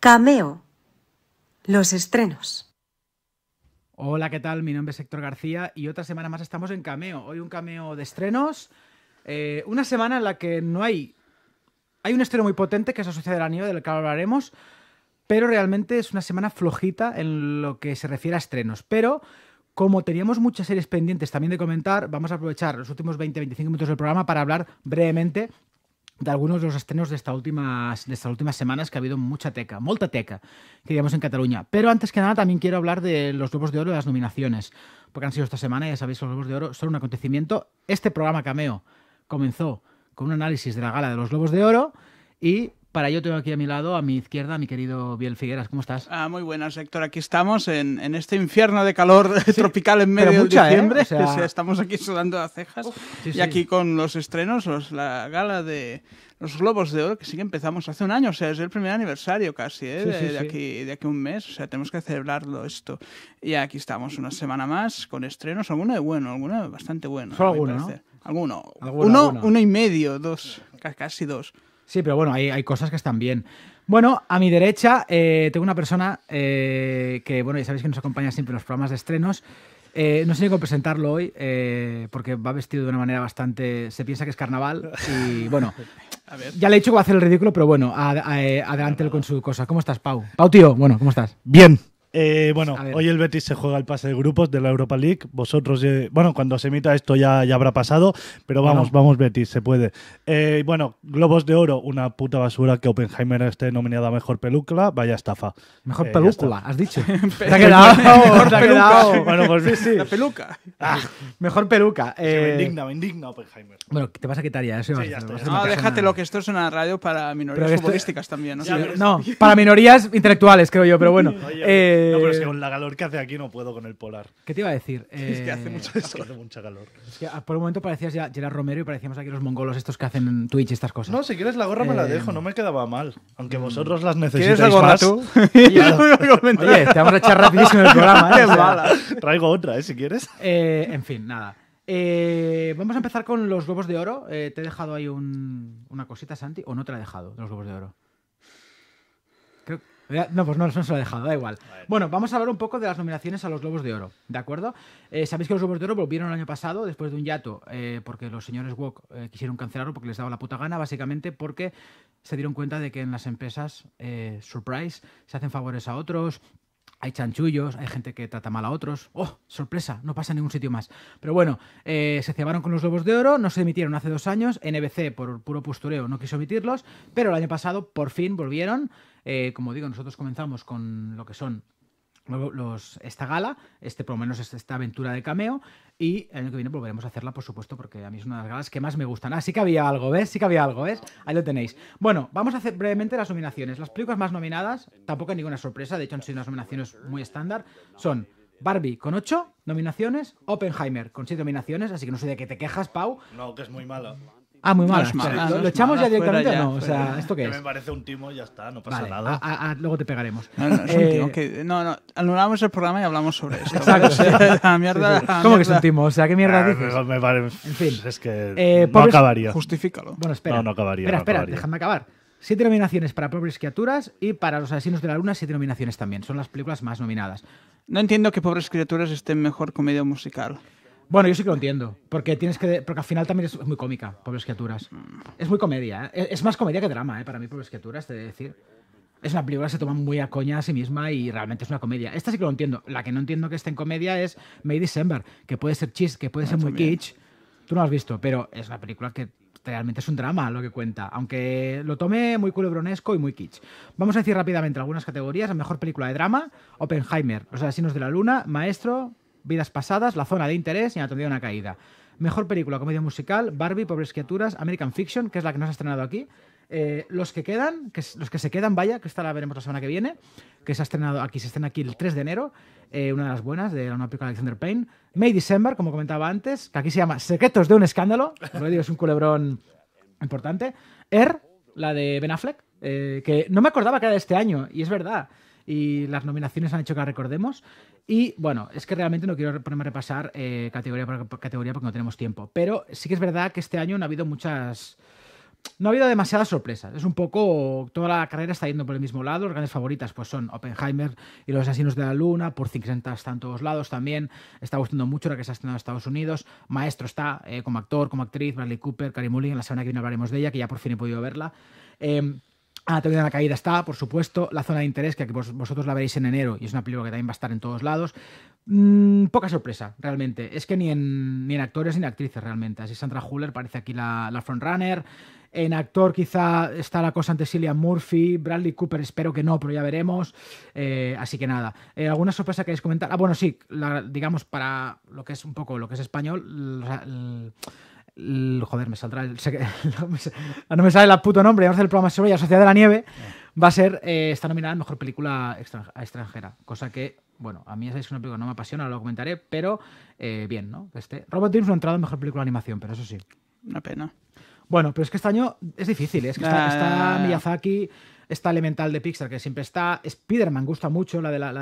Cameo. Los estrenos. Hola, ¿qué tal? Mi nombre es Héctor García y otra semana más estamos en Cameo. Hoy un cameo de estrenos. Eh, una semana en la que no hay... Hay un estreno muy potente que es de del Anillo, del que hablaremos, pero realmente es una semana flojita en lo que se refiere a estrenos. Pero como teníamos muchas series pendientes también de comentar, vamos a aprovechar los últimos 20-25 minutos del programa para hablar brevemente de algunos de los estrenos de, estas últimas semanas que ha habido mucha teca, molta teca, que digamos en Cataluña. Pero antes que nada también quiero hablar de los Globos de Oro y las nominaciones, porque han sido esta semana, ya sabéis, los Globos de Oro son un acontecimiento. Este programa Cameo comenzó con un análisis de la gala de los Lobos de Oro y para ello tengo aquí a mi lado, a mi izquierda, mi querido Biel Figueras. ¿Cómo estás? Ah, muy buenas, Héctor. Aquí estamos en, este infierno de calor tropical en medio de ¿eh? diciembre. estamos aquí sudando a cejas. y aquí con los estrenos, la gala de los Globos de Oro, que sí que empezamos hace un año. O sea, es el primer aniversario casi, ¿eh? de, Aquí, de aquí un mes. O sea, tenemos que celebrarlo esto. Y aquí estamos una semana más con estrenos. Alguno de bueno, alguno bastante bueno. Solo alguno, Uno, uno y medio, dos, casi dos. Sí, pero bueno, hay, hay cosas que están bien. Bueno, a mi derecha eh, tengo una persona eh, que, bueno, ya sabéis que nos acompaña siempre en los programas de estrenos. Eh, no sé ni cómo presentarlo hoy, porque va vestido de una manera bastante. Se piensa que es carnaval. Y bueno, ya le he dicho que va a hacer el ridículo, pero bueno, adelante con su cosa. ¿Cómo estás, Pau? Pau, tío, bueno, ¿cómo estás? Bien, eh, bueno, hoy el Betis se juega el pase de grupos de la Europa League. Vosotros, bueno, cuando se emita esto ya, ya habrá pasado, pero vamos, vamos Betis, se puede. Eh, bueno, Globos de Oro, una puta basura que Oppenheimer esté nominada Mejor Película, vaya estafa. Mejor eh, Película, has dicho. te ha quedado, mejor ha Bueno, pues sí, La peluca. Ah, mejor peluca. me indigna, me indigna Oppenheimer. Bueno, te vas a quitar ya, eso. déjate lo que esto es una radio para minorías futbolísticas también. No, para minorías intelectuales, creo yo, pero bueno. Eh, no, pero es que con la calor que hace aquí no puedo con el polar. ¿Qué te iba a decir? Es que hace eh, mucha calor. Ah, por un momento parecías ya Gerard Romero y parecíamos aquí los mongolos estos que hacen Twitch y estas cosas. No, si quieres la gorra me la eh, dejo, no me quedaba mal. Aunque mm. vosotros las necesitáis ¿Quieres la gorra tú? Oye, te vamos a echar rapidísimo el programa. Traigo otra, ¿eh? Si quieres. en fin, nada. vamos a empezar con los globos de oro. te he dejado ahí una cosita, Santi, o no te la he dejado, los globos de oro. No, pues no, se lo he dejado, da igual. Bueno, vamos a hablar un poco de las nominaciones a los Lobos de Oro, ¿de acuerdo? Eh, sabéis que los Globos de Oro volvieron el año pasado después de un yato, eh, porque los señores Wok eh, quisieron cancelarlo porque les daba la puta gana, básicamente porque se dieron cuenta de que en las empresas, surprise, se hacen favores a otros, hay chanchullos, hay gente que trata mal a otros. ¡Oh! ¡Sorpresa! No pasa en ningún sitio más. Pero bueno, se cebaron con los Lobos de Oro, no se emitieron hace dos años. NBC, por puro postureo, no quiso emitirlos. Pero el año pasado, por fin, volvieron. Eh, como digo, nosotros comenzamos con lo que son los, esta gala, este por lo menos esta aventura de cameo, y el año que viene volveremos a hacerla, por supuesto, porque a mí es una de las galas que más me gustan. Ah, sí que había algo, ¿ves? Sí que había algo, ¿ves? Ahí lo tenéis. Bueno, vamos a hacer brevemente las nominaciones. Las películas más nominadas, tampoco hay ninguna sorpresa, de hecho han sido unas nominaciones muy estándar, son Barbie con 8 nominaciones, Oppenheimer con 7 nominaciones, así que no sé de que te quejas, Pau. No, que es muy malo. Ah, muy mal. ¿Lo echamos ya directamente o no? O sea, ¿esto qué es? me parece un timo y ya está, no pasa nada. Ah, ah, luego te pegaremos. No, no, es un eh, timo que, no, no, anulamos el programa y hablamos sobre esto. ¿Cómo que es un timo? O sea, ¿qué mierda dices? En fin. Es que eh, no acabaría. Justifícalo. Bueno, espera. No, no acabaría. Espera, espera, déjame acabar. Siete nominaciones para Pobres Criaturas y para Los Asesinos de la Luna, siete nominaciones también. Son las películas más nominadas. No entiendo que Pobres Criaturas esté en mejor comedia musical. Bueno, yo sí que lo entiendo, porque tienes que porque al final también es muy cómica, Pobres Criaturas. Es muy comedia, ¿eh? es más comedia que drama, ¿eh? para mí Pobres Criaturas, te de decir. Es una película que se toma muy a coña a sí misma y realmente es una comedia. Esta sí que lo entiendo. La que no entiendo que esté en comedia es May December, que puede ser chis, que puede ah, ser muy kitsch. Tú no has visto, pero es una película que realmente es un drama lo que cuenta, aunque lo tome muy culebronesco y muy kitsch. Vamos a decir rápidamente algunas categorías. La mejor película de drama, Oppenheimer, Los asesinos de la luna, Maestro, Vidas pasadas, La zona de interés y ha de una caída. Mejor película, comedia musical, Barbie, Pobres criaturas, American Fiction, que es la que nos ha estrenado aquí. Eh, los que quedan, que, los que se quedan, vaya, que esta la veremos la semana que viene, que se ha estrenado aquí, se estrena aquí el 3 de enero, eh, una de las buenas de la nueva película de Alexander Payne. May December, como comentaba antes, que aquí se llama Secretos de un escándalo, lo digo, es un culebrón importante. Er, la de Ben Affleck, eh, que no me acordaba que era de este año, y es verdad y las nominaciones han hecho que recordemos. Y bueno, es que realmente no quiero ponerme a repasar eh, categoría por categoría porque no tenemos tiempo. Pero sí que es verdad que este año no ha habido muchas. No ha habido demasiadas sorpresas. Es un poco. Toda la carrera está yendo por el mismo lado. Las grandes favoritas pues son Oppenheimer y Los Asinos de la Luna. Por 50 está en todos lados también. Está gustando mucho la que se ha estrenado en Estados Unidos. Maestro está eh, como actor, como actriz. Bradley Cooper, Carrie Mulligan. La semana que viene hablaremos de ella, que ya por fin he podido verla. Eh, ah, de la caída está, por supuesto. La zona de interés, que vosotros la veréis en enero y es una película que también va a estar en todos lados. Mm, poca sorpresa, realmente. Es que ni en, ni actores ni en actrices, realmente. Así Sandra Huller parece aquí la, frontrunner. En actor quizá está la cosa ante Cillian Murphy, Bradley Cooper espero que no, pero ya veremos. Eh, así que nada, eh, ¿alguna sorpresa queréis comentar? Ah, bueno, sí, digamos para lo que es un poco lo que es español, joder, me saldrá el, ah, no me sale el puto nombre, vamos a hacer el programa sobre la Sociedad de la Nieve, ah. va a ser, eh, está nominada en Mejor Película Extranjera, cosa que, bueno, a mí esa es una película que no me apasiona, lo comentaré, pero eh, bien, ¿no? Este, Robot Dreams no ha entrado en Mejor Película de Animación, pero eso sí. Una pena. Bueno, pero es que este año es difícil, ¿eh? es que está, Miyazaki, esta Elemental de Pixar, que siempre está. Spider-Man gusta mucho, la, de la,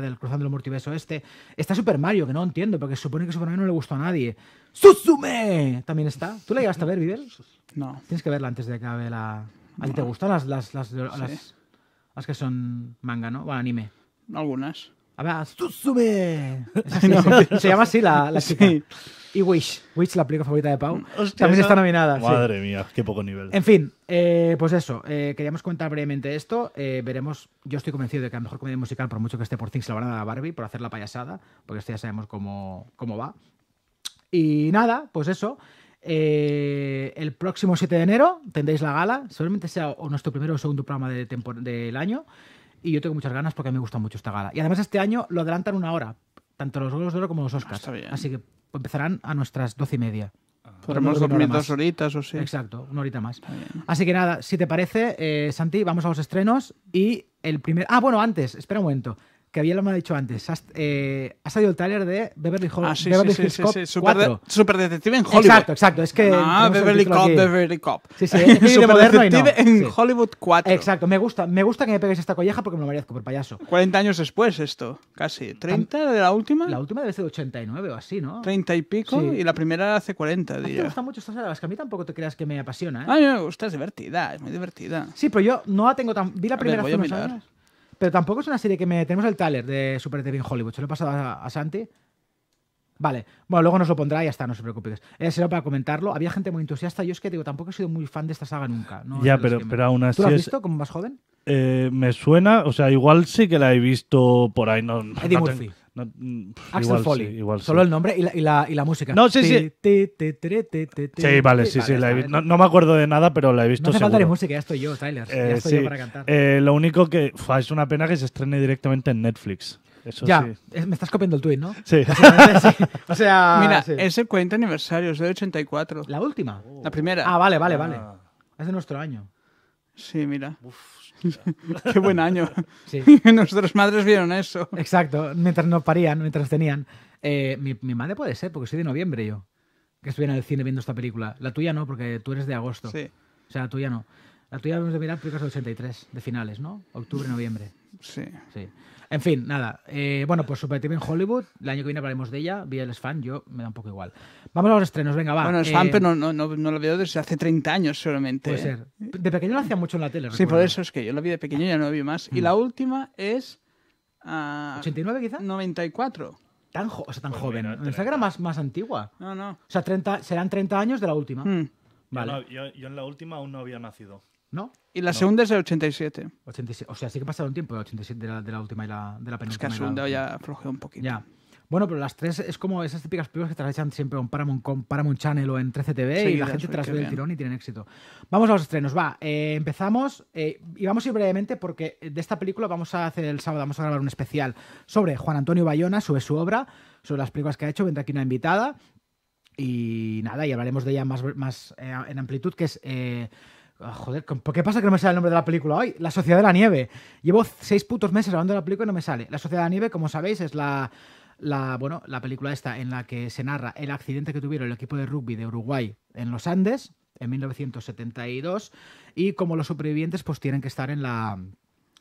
del, Cruzando el Multiverso este. Está Super Mario, que no entiendo, porque supone que Super Mario no le gustó a nadie. ¡Susume! También está. ¿Tú la llegaste a ver, Videl? No. Tienes que verla antes de que acabe la. ¿A ti te gustan las, las, las, que son manga, no? Bueno, anime. Algunas ver, ¡Susume! se, llama así la, Y Wish. Wish, la película favorita de Pau. también está nominada. Madre mía, qué poco nivel. En fin, eh, pues eso. Eh, queríamos contar brevemente esto. Eh, veremos. Yo estoy convencido de que a lo mejor comedia musical, por mucho que esté por Things, la van a dar a Barbie por hacer la payasada, porque esto ya sabemos cómo, cómo va. Y nada, pues eso. el próximo 7 de enero tendréis la gala. Seguramente sea nuestro primero o segundo programa del año y yo tengo muchas ganas porque me gusta mucho esta gala. Y además este año lo adelantan una hora, tanto los Globos de Oro como los Oscars. Ah, Así que empezarán a nuestras doce y media. Ah. Podremos dormir dos horitas o sí. Exacto, una horita más. Así que nada, si te parece, eh, Santi, vamos a los estrenos y el primer... Ah, bueno, antes, espera un momento que había lo más dicho antes. Has, eh, ha salido el tráiler de Beverly, Hall, ah, sí, Beverly sí, Hills sí, Cop super, super, detective en Hollywood. Exacto, exacto. Es que ah, Beverly Cop, Beverly Cop. Sí, sí. super detective en Hollywood 4. Exacto. Me gusta, me gusta que me pegues esta colleja porque me lo merezco, por payaso. 40 años después esto, casi. ¿30 de la última? La última debe ser de 89 o así, ¿no? 30 y pico y la primera hace 40, diría. Me gusta mucho esta saga, que a mí tampoco te creas que me apasiona. ¿eh? A mí me gusta, es divertida, es muy divertida. Sí, pero yo no la tengo tan... Vi la primera ver, voy hace a años. Pero tampoco es una serie que me. Tenemos el Tyler de Super TV en Hollywood. Se lo he pasado a, Santi. Vale, bueno, luego nos lo pondrá y ya está, no se preocupes eso eh, será para comentarlo. Había gente muy entusiasta. Yo es que digo, tampoco he sido muy fan de esta saga nunca. ya, pero, pero aún así. ¿Tú has visto como más joven? Eh, me suena, o sea, igual sí que la he visto por ahí. No, Eddie Murphy. No, mm, Axel Foley. Solo el nombre y la, y la, y la música. No, sí, sí. sí, vale, sí, sí. no, no, me acuerdo de nada, pero la he visto. No hace música, ya estoy yo, Tyler. ya eh, estoy yo para cantar. Eh, lo único que. es una pena que se estrene directamente en Netflix. Eso ya, me estás copiando el tweet, ¿no? Sí. o sea. Mira, es el 40 aniversario, es de 84. ¿La última? La primera. Ah, vale, vale, vale. Ah. Es de nuestro año. Sí, mira. Uf, Qué buen año. Sí. Nuestras madres vieron eso. Exacto, mientras no parían, mientras tenían. Eh, mi, madre puede ser, porque soy de noviembre yo, que estuviera en el cine viendo esta película. La tuya no, porque tú eres de agosto. Sí. O sea, la tuya no. La tuya debemos de mirar películas de 83, de finales, ¿no? Octubre, noviembre. Sí. sí. En fin, nada. Eh, bueno, pues Super TV en Hollywood. El año que viene hablaremos de ella. Vi el fan, yo me da un poco igual. Vamos a los estrenos, venga, va. Bueno, es eh, fan, pero no, no, lo veo desde hace 30 años solamente. Puede ¿eh? ser. De pequeño lo hacía mucho en la tele. Sí, por eso es que yo lo vi de pequeño y ya no lo vi más. Y la mm. última es. ¿89 quizás? 94. Tan, o sea, tan pues joven. ¿En Pensaba era más, más antigua. No, no. O sea, 30, serán 30 años de la última. Mm. Vale. Yo, yo, yo en la última aún no había nacido. ¿No? Y la segunda es el 87. O sea, sí que ha pasado un tiempo de, 87, de, la, de última y la, de la penúltima. Es que segunda ya un poquito. Ya. Bueno, pero las tres es como esas típicas películas que te las echan siempre en Paramount, con Paramount Channel o en 13TV y la gente te las ve el tirón y tienen éxito. Vamos a los estrenos, va. Eh, empezamos eh, y vamos a ir brevemente porque de esta película vamos a hacer el sábado, vamos a grabar un especial sobre Juan Antonio Bayona, sobre su obra, sobre las películas que ha hecho. Vendrá aquí una invitada y nada, y hablaremos de ella más, más eh, en amplitud, que es... Ah, joder, ¿por qué pasa que no me sale el nombre de la película hoy? La Sociedad de la Nieve. Llevo seis putos meses hablando de la película y no me sale. La Sociedad de la Nieve, como sabéis, es la, bueno, la película esta en la que se narra el accidente que tuvieron el equipo de rugby de Uruguay en los Andes en 1972 y como los supervivientes pues tienen que estar en la...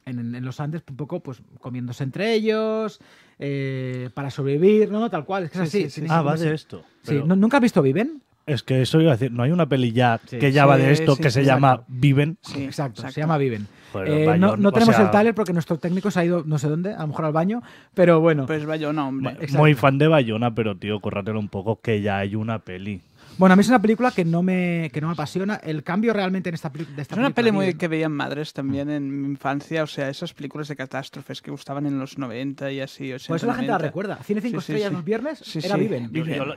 En, los Andes, un poco pues comiéndose entre ellos, eh, para sobrevivir, ¿no? Tal cual, es así. ah, va de esto. ¿Nunca has visto Viven? Es que eso iba a decir, no hay una peli ya que ya va de esto que se llama Viven. Sí, exacto, se llama Viven. Pues eh, no, tenemos el taller porque nuestro técnico se ha ido no sé dónde, a lo mejor al baño, pero bueno. Pues Bayona, hombre. Muy fan de Bayona, pero tío, córratelo un poco que ya hay una peli. Bueno, a mí es una película que no me, que no me apasiona. El cambio realmente en esta, de esta película. Es una peli muy, que veían madres también mm. en mi infancia, o sea, esas películas de catástrofes que gustaban en los 90 y así. O eso la gente la recuerda. Cine 5 estrellas los viernes era Viven.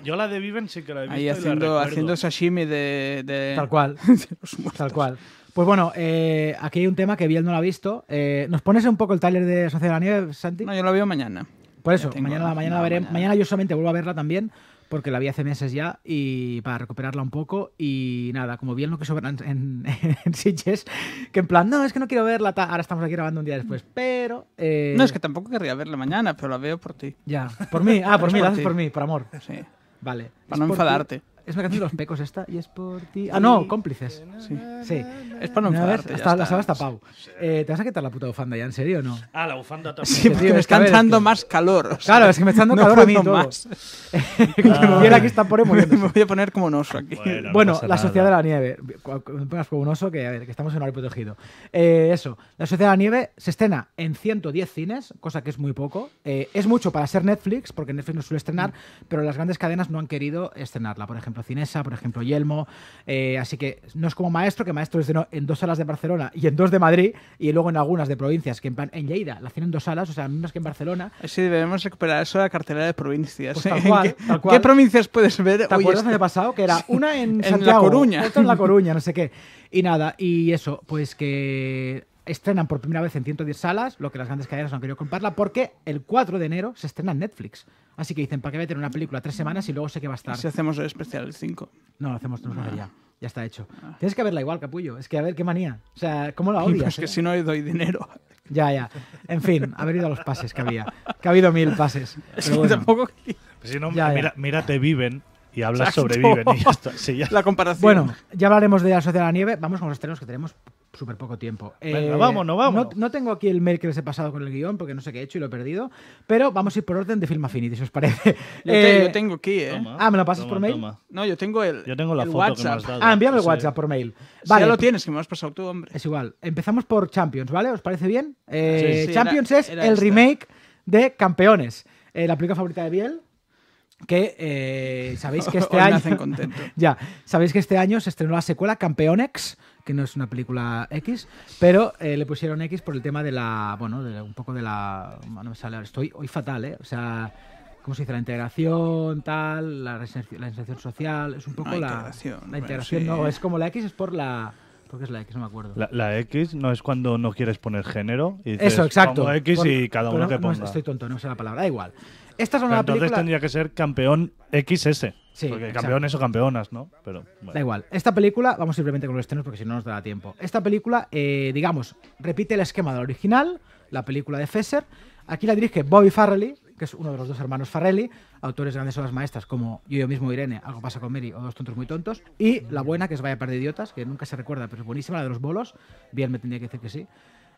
Yo, la de Viven sí que la he visto. Ahí haciendo, haciendo sashimi de, de, Tal cual. Tal cual. Pues bueno, eh, aquí hay un tema que Biel no lo ha visto. Eh, ¿Nos pones un poco el taller de Sociedad de la Nieve, Santi? No, yo lo veo mañana. Por eso, mañana, mañana, veré, mañana. mañana yo solamente vuelvo a verla también porque la vi hace meses ya y para recuperarla un poco y nada, como bien lo que sobran en, en, que en plan, no, es que no quiero verla, ahora estamos aquí grabando un día después, pero... Eh, no, es que tampoco querría verla mañana, pero la veo por ti. Ya, por mí, ah, por mí, la por mí, por amor. Sí. Vale. Para no enfadarte. Es una canción de los pecos esta y es por ti. Ah, no, cómplices. Sí. sí. Es para no enfadarte. está la sabes tapado. ¿Te vas a quitar la puta bufanda ya, en serio o no? Ah, la bufanda Sí, porque me está dando más calor. claro, es que me está dando calor a mí todo. más. aquí está por Me voy a poner como un oso aquí. Bueno, la sociedad de la nieve. me Como un oso que, que estamos en área protegido. Eh, eso. La sociedad de la nieve se estrena en 110 cines, cosa que es muy poco. Eh, es mucho para ser Netflix, porque Netflix no suele estrenar, mm. pero las grandes cadenas no han querido estrenarla, por ejemplo. Cinesa, por ejemplo Yelmo. Eh, así que no es como maestro, que maestro es en dos salas de Barcelona y en dos de Madrid y luego en algunas de provincias, que en, en Lleida la hacen en dos salas, o sea, mismas que en Barcelona. Eh, sí, debemos recuperar eso de la cartelera de provincias. Pues tal ¿eh? cual, ¿Qué, provincias puedes ver? ¿Te acuerdas de pasado? Que era una en, La Coruña. otra en La Coruña, no sé qué. Y nada, y eso, pues que estrenan por primera vez en 110 salas, lo que las grandes cadenas no han querido comprarla, porque el 4 de enero se estrena en Netflix. Así que dicen, ¿para qué voy a tener una película tres semanas y luego sé que va a estar? Si hacemos el especial el 5. No, lo hacemos, no, ya. Ah. Ya está hecho. Ah. Tienes que verla igual, capullo. Es que a ver qué manía. O sea, ¿cómo la pues odias? Es que eh? si no le doy dinero. Ya, ya. En fin, haber ido a los pases que había. Que ha habido mil pases. Pero tampoco... Pues si no, mira, mírate, viven y hablas sobreviven. sobre Viven ya La comparación. Bueno, ya hablaremos de la Sociedad de la Nieve. Vamos con los estrenos que tenemos súper poco tiempo. Vamos, eh, no vamos. No, tengo aquí el mail que les he pasado con el guión porque no sé qué he hecho y lo he perdido, pero vamos a ir por orden de Film Affinity, si os parece. Yo, eh, tengo aquí, ¿eh? ah, ¿me lo pasas por mail? No, yo tengo el, yo tengo la foto has dado, ah, envíame el WhatsApp por mail. Vale, ya lo tienes, que me lo has pasado tú, hombre. Es igual. Empezamos por Champions, ¿vale? ¿Os parece bien? Eh, Champions es el remake de Campeones, la película favorita de Biel que eh, sabéis que este año ya sabéis que este año se estrenó la secuela Campeón Campeonex que no es una película X pero eh, le pusieron X por el tema de la bueno un poco de la no me sale estoy hoy fatal eh o sea cómo se dice la integración tal la, inserción social es un poco la integración, la integración no es como la X es por la porque es la X, no me acuerdo. La, X no es cuando no quieres poner género. Y Eso, exacto. X y cada uno que estoy tonto, no sé la palabra. Da igual. Entonces tendría que ser campeón XS. porque campeones o campeonas, ¿no? Pero Da igual. Esta película, vamos simplemente con los estrenos porque si no nos da tiempo. Esta película, eh, digamos, repite el esquema del original, la película de Fesser. Aquí la dirige Bobby Farrelly, que es uno de los dos hermanos Farrelly, autores de grandes obras maestras como Yo, yo mismo, Irene, Algo pasa con Mary o Dos tontos muy tontos. Y la buena, que es Vaya par de idiotas, que nunca se recuerda, pero es buenísima, la de los bolos. Bien, me tendría que decir que sí.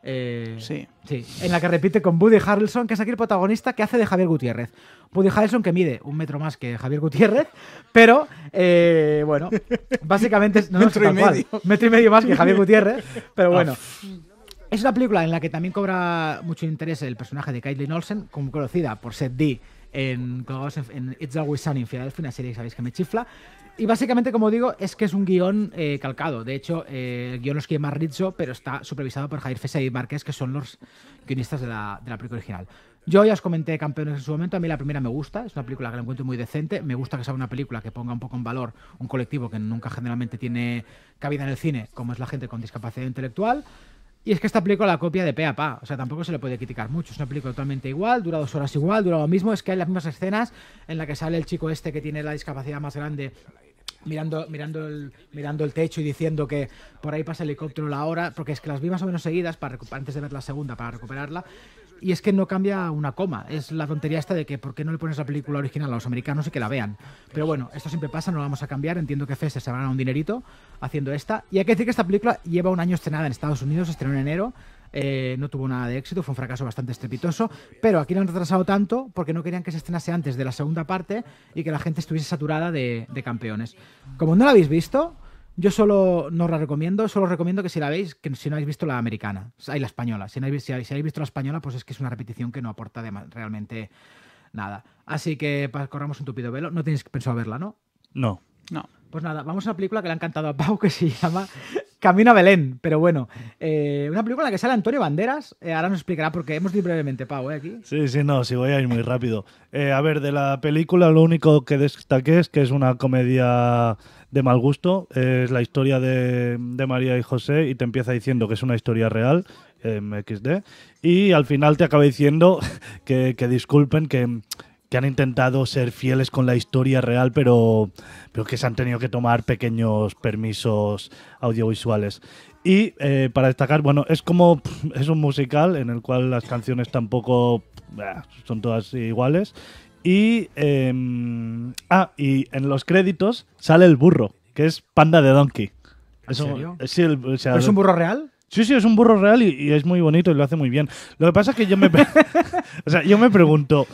Eh, sí. sí. En la que repite con Buddy Harrelson, que es aquí el protagonista que hace de Javier Gutiérrez. Buddy Harrelson que mide un metro más que Javier Gutiérrez, pero eh, bueno, básicamente no, metro, medio. metro y medio más que Javier Gutiérrez, pero bueno. Es una película en la que también cobra mucho interés el personaje de Kylie Olsen, como conocida por Seth D en, It's Always Sunny en Filadelfia, una serie que sabéis que me chifla. Y básicamente, como digo, es que es un guión eh, calcado. De hecho, eh, el guión lo escribe más Rizzo, pero está supervisado por Javier Fesa y Márquez, que son los guionistas de la, de la película original. Yo ya os comenté Campeones en su momento, a mí la primera me gusta, es una película que la encuentro muy decente, me gusta que sea una película que ponga un poco en valor un colectivo que nunca generalmente tiene cabida en el cine, como es la gente con discapacidad intelectual. Y es que esta película la copia de Pea pa, o sea, tampoco se le puede criticar mucho. Es una totalmente igual, dura dos horas igual, dura lo mismo. Es que hay las mismas escenas en las que sale el chico este que tiene la discapacidad más grande mirando, mirando, el, mirando el techo y diciendo que por ahí pasa el helicóptero la hora, porque es que las vi más o menos seguidas para, antes de ver la segunda, para recuperarla. Y es que no cambia una coma. Es la tontería esta de que por qué no le pones la película original a los americanos y que la vean. Pero bueno, esto siempre pasa, no lo vamos a cambiar. Entiendo que Fester se ganar un dinerito haciendo esta. Y hay que decir que esta película lleva un año estrenada en Estados Unidos, estrenó en enero. Eh, no tuvo nada de éxito, fue un fracaso bastante estrepitoso, pero aquí no han retrasado tanto porque no querían que se estrenase antes de la segunda parte y que la gente estuviese saturada de, de campeones. Como no la habéis visto, yo solo no la recomiendo, solo recomiendo que si la veis, que si no habéis visto la americana, hay la española. Si, no habéis, si habéis visto la española, pues es que es una repetición que no aporta realmente nada. Así que corramos un tupido velo. No tenéis pensado verla, ¿no? No. No. Pues nada, vamos a una película que le ha encantado a Pau, que se llama Camino a Belén, pero bueno. Eh, una película en la que sale Antonio Banderas. Eh, ahora nos explicará porque hemos dicho brevemente, Pau, ¿eh? aquí. Sí, sí, no, sí, voy a ir muy rápido. Eh, a ver, de la película lo único que destaqué es que es una comedia de mal gusto. Es la historia de, María y José y te empieza diciendo que es una historia real, XD. Y al final te acaba diciendo que disculpen que que han intentado ser fieles con la historia real, pero, pero que se han tenido que tomar pequeños permisos audiovisuales. Y eh, para destacar, bueno, es como es un musical en el cual las canciones tampoco son todas iguales. Y, em, ah, y en los créditos sale el burro, que es Panda de Donkey. ¿Es un burro real? Sí, sí, es un burro real y, es muy bonito y lo hace muy bien. Lo que pasa es que yo me, yo me pregunto,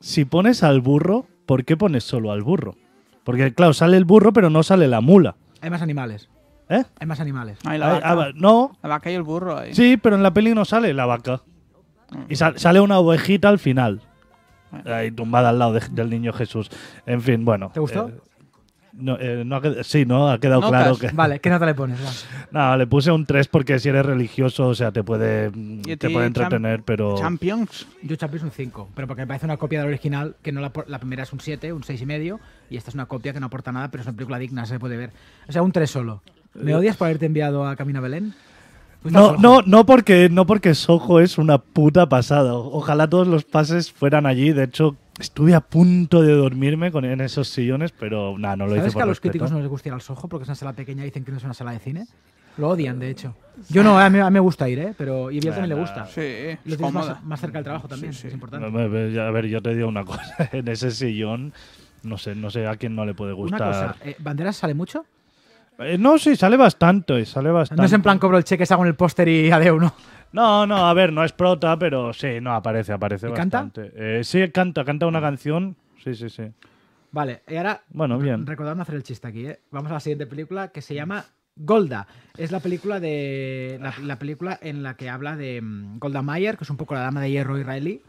si pones al burro, ¿por qué pones solo al burro? Porque, claro, sale el burro, pero no sale la mula. Hay más animales. ¿Eh? Hay más animales. la vaca. Ah, no. La vaca y el burro. Ahí. Sí, pero en la peli no sale la vaca. Y sale una ovejita al final. Ah. Ahí tumbada al lado del niño Jesús. En fin, bueno. ¿Te gustó? Eh, no, eh, sí, ¿no? Ha quedado claro que. Vale, ¿qué nota le pones? No, le puse un 3 porque si eres religioso, o sea, te puede, te puede entretener, pero. ¿Champions? Yo Champions un 5, pero porque me parece una copia del original, que no la, primera es un 7, un 6,5, y medio, y esta es una copia que no aporta nada, pero es una película digna, se puede ver. O sea, un 3 solo. ¿Me eh, odias por haberte enviado a Camino Belén? Pues no, no, no porque, no porque Soho es una puta pasada. Ojalá todos los pases fueran allí. De hecho, estuve a punto de dormirme con, en esos sillones, pero nada, no lo hice ¿Sabes que a los críticos no les gusta ir al Soho porque es una sala pequeña y dicen que no es una sala de cine? Lo odian, de hecho. Yo no, a mí, me gusta ir, ¿eh? Pero y a también le gusta. Sí, más, cerca del trabajo también, es importante. A ver, yo te digo una cosa. en ese sillón, no sé, no sé a quién no le puede gustar. Una eh, ¿Banderas sale mucho? Eh, no, sí, sale bastante, sale bastante. No es en plan cobro el cheque, hago en el póster y de ¿no? No, no, a ver, no es prota, pero sí, no, aparece, aparece ¿Y bastante. ¿Canta? Eh, sí, canta, canta una canción. Sí, sí, sí. Vale, y ahora. Bueno, bien. Recordando hacer el chiste aquí, ¿eh? Vamos a la siguiente película que se llama Golda. Es la película de. La, película en la que habla de mm, Golda Meyer, que es un poco la dama de hierro israelí.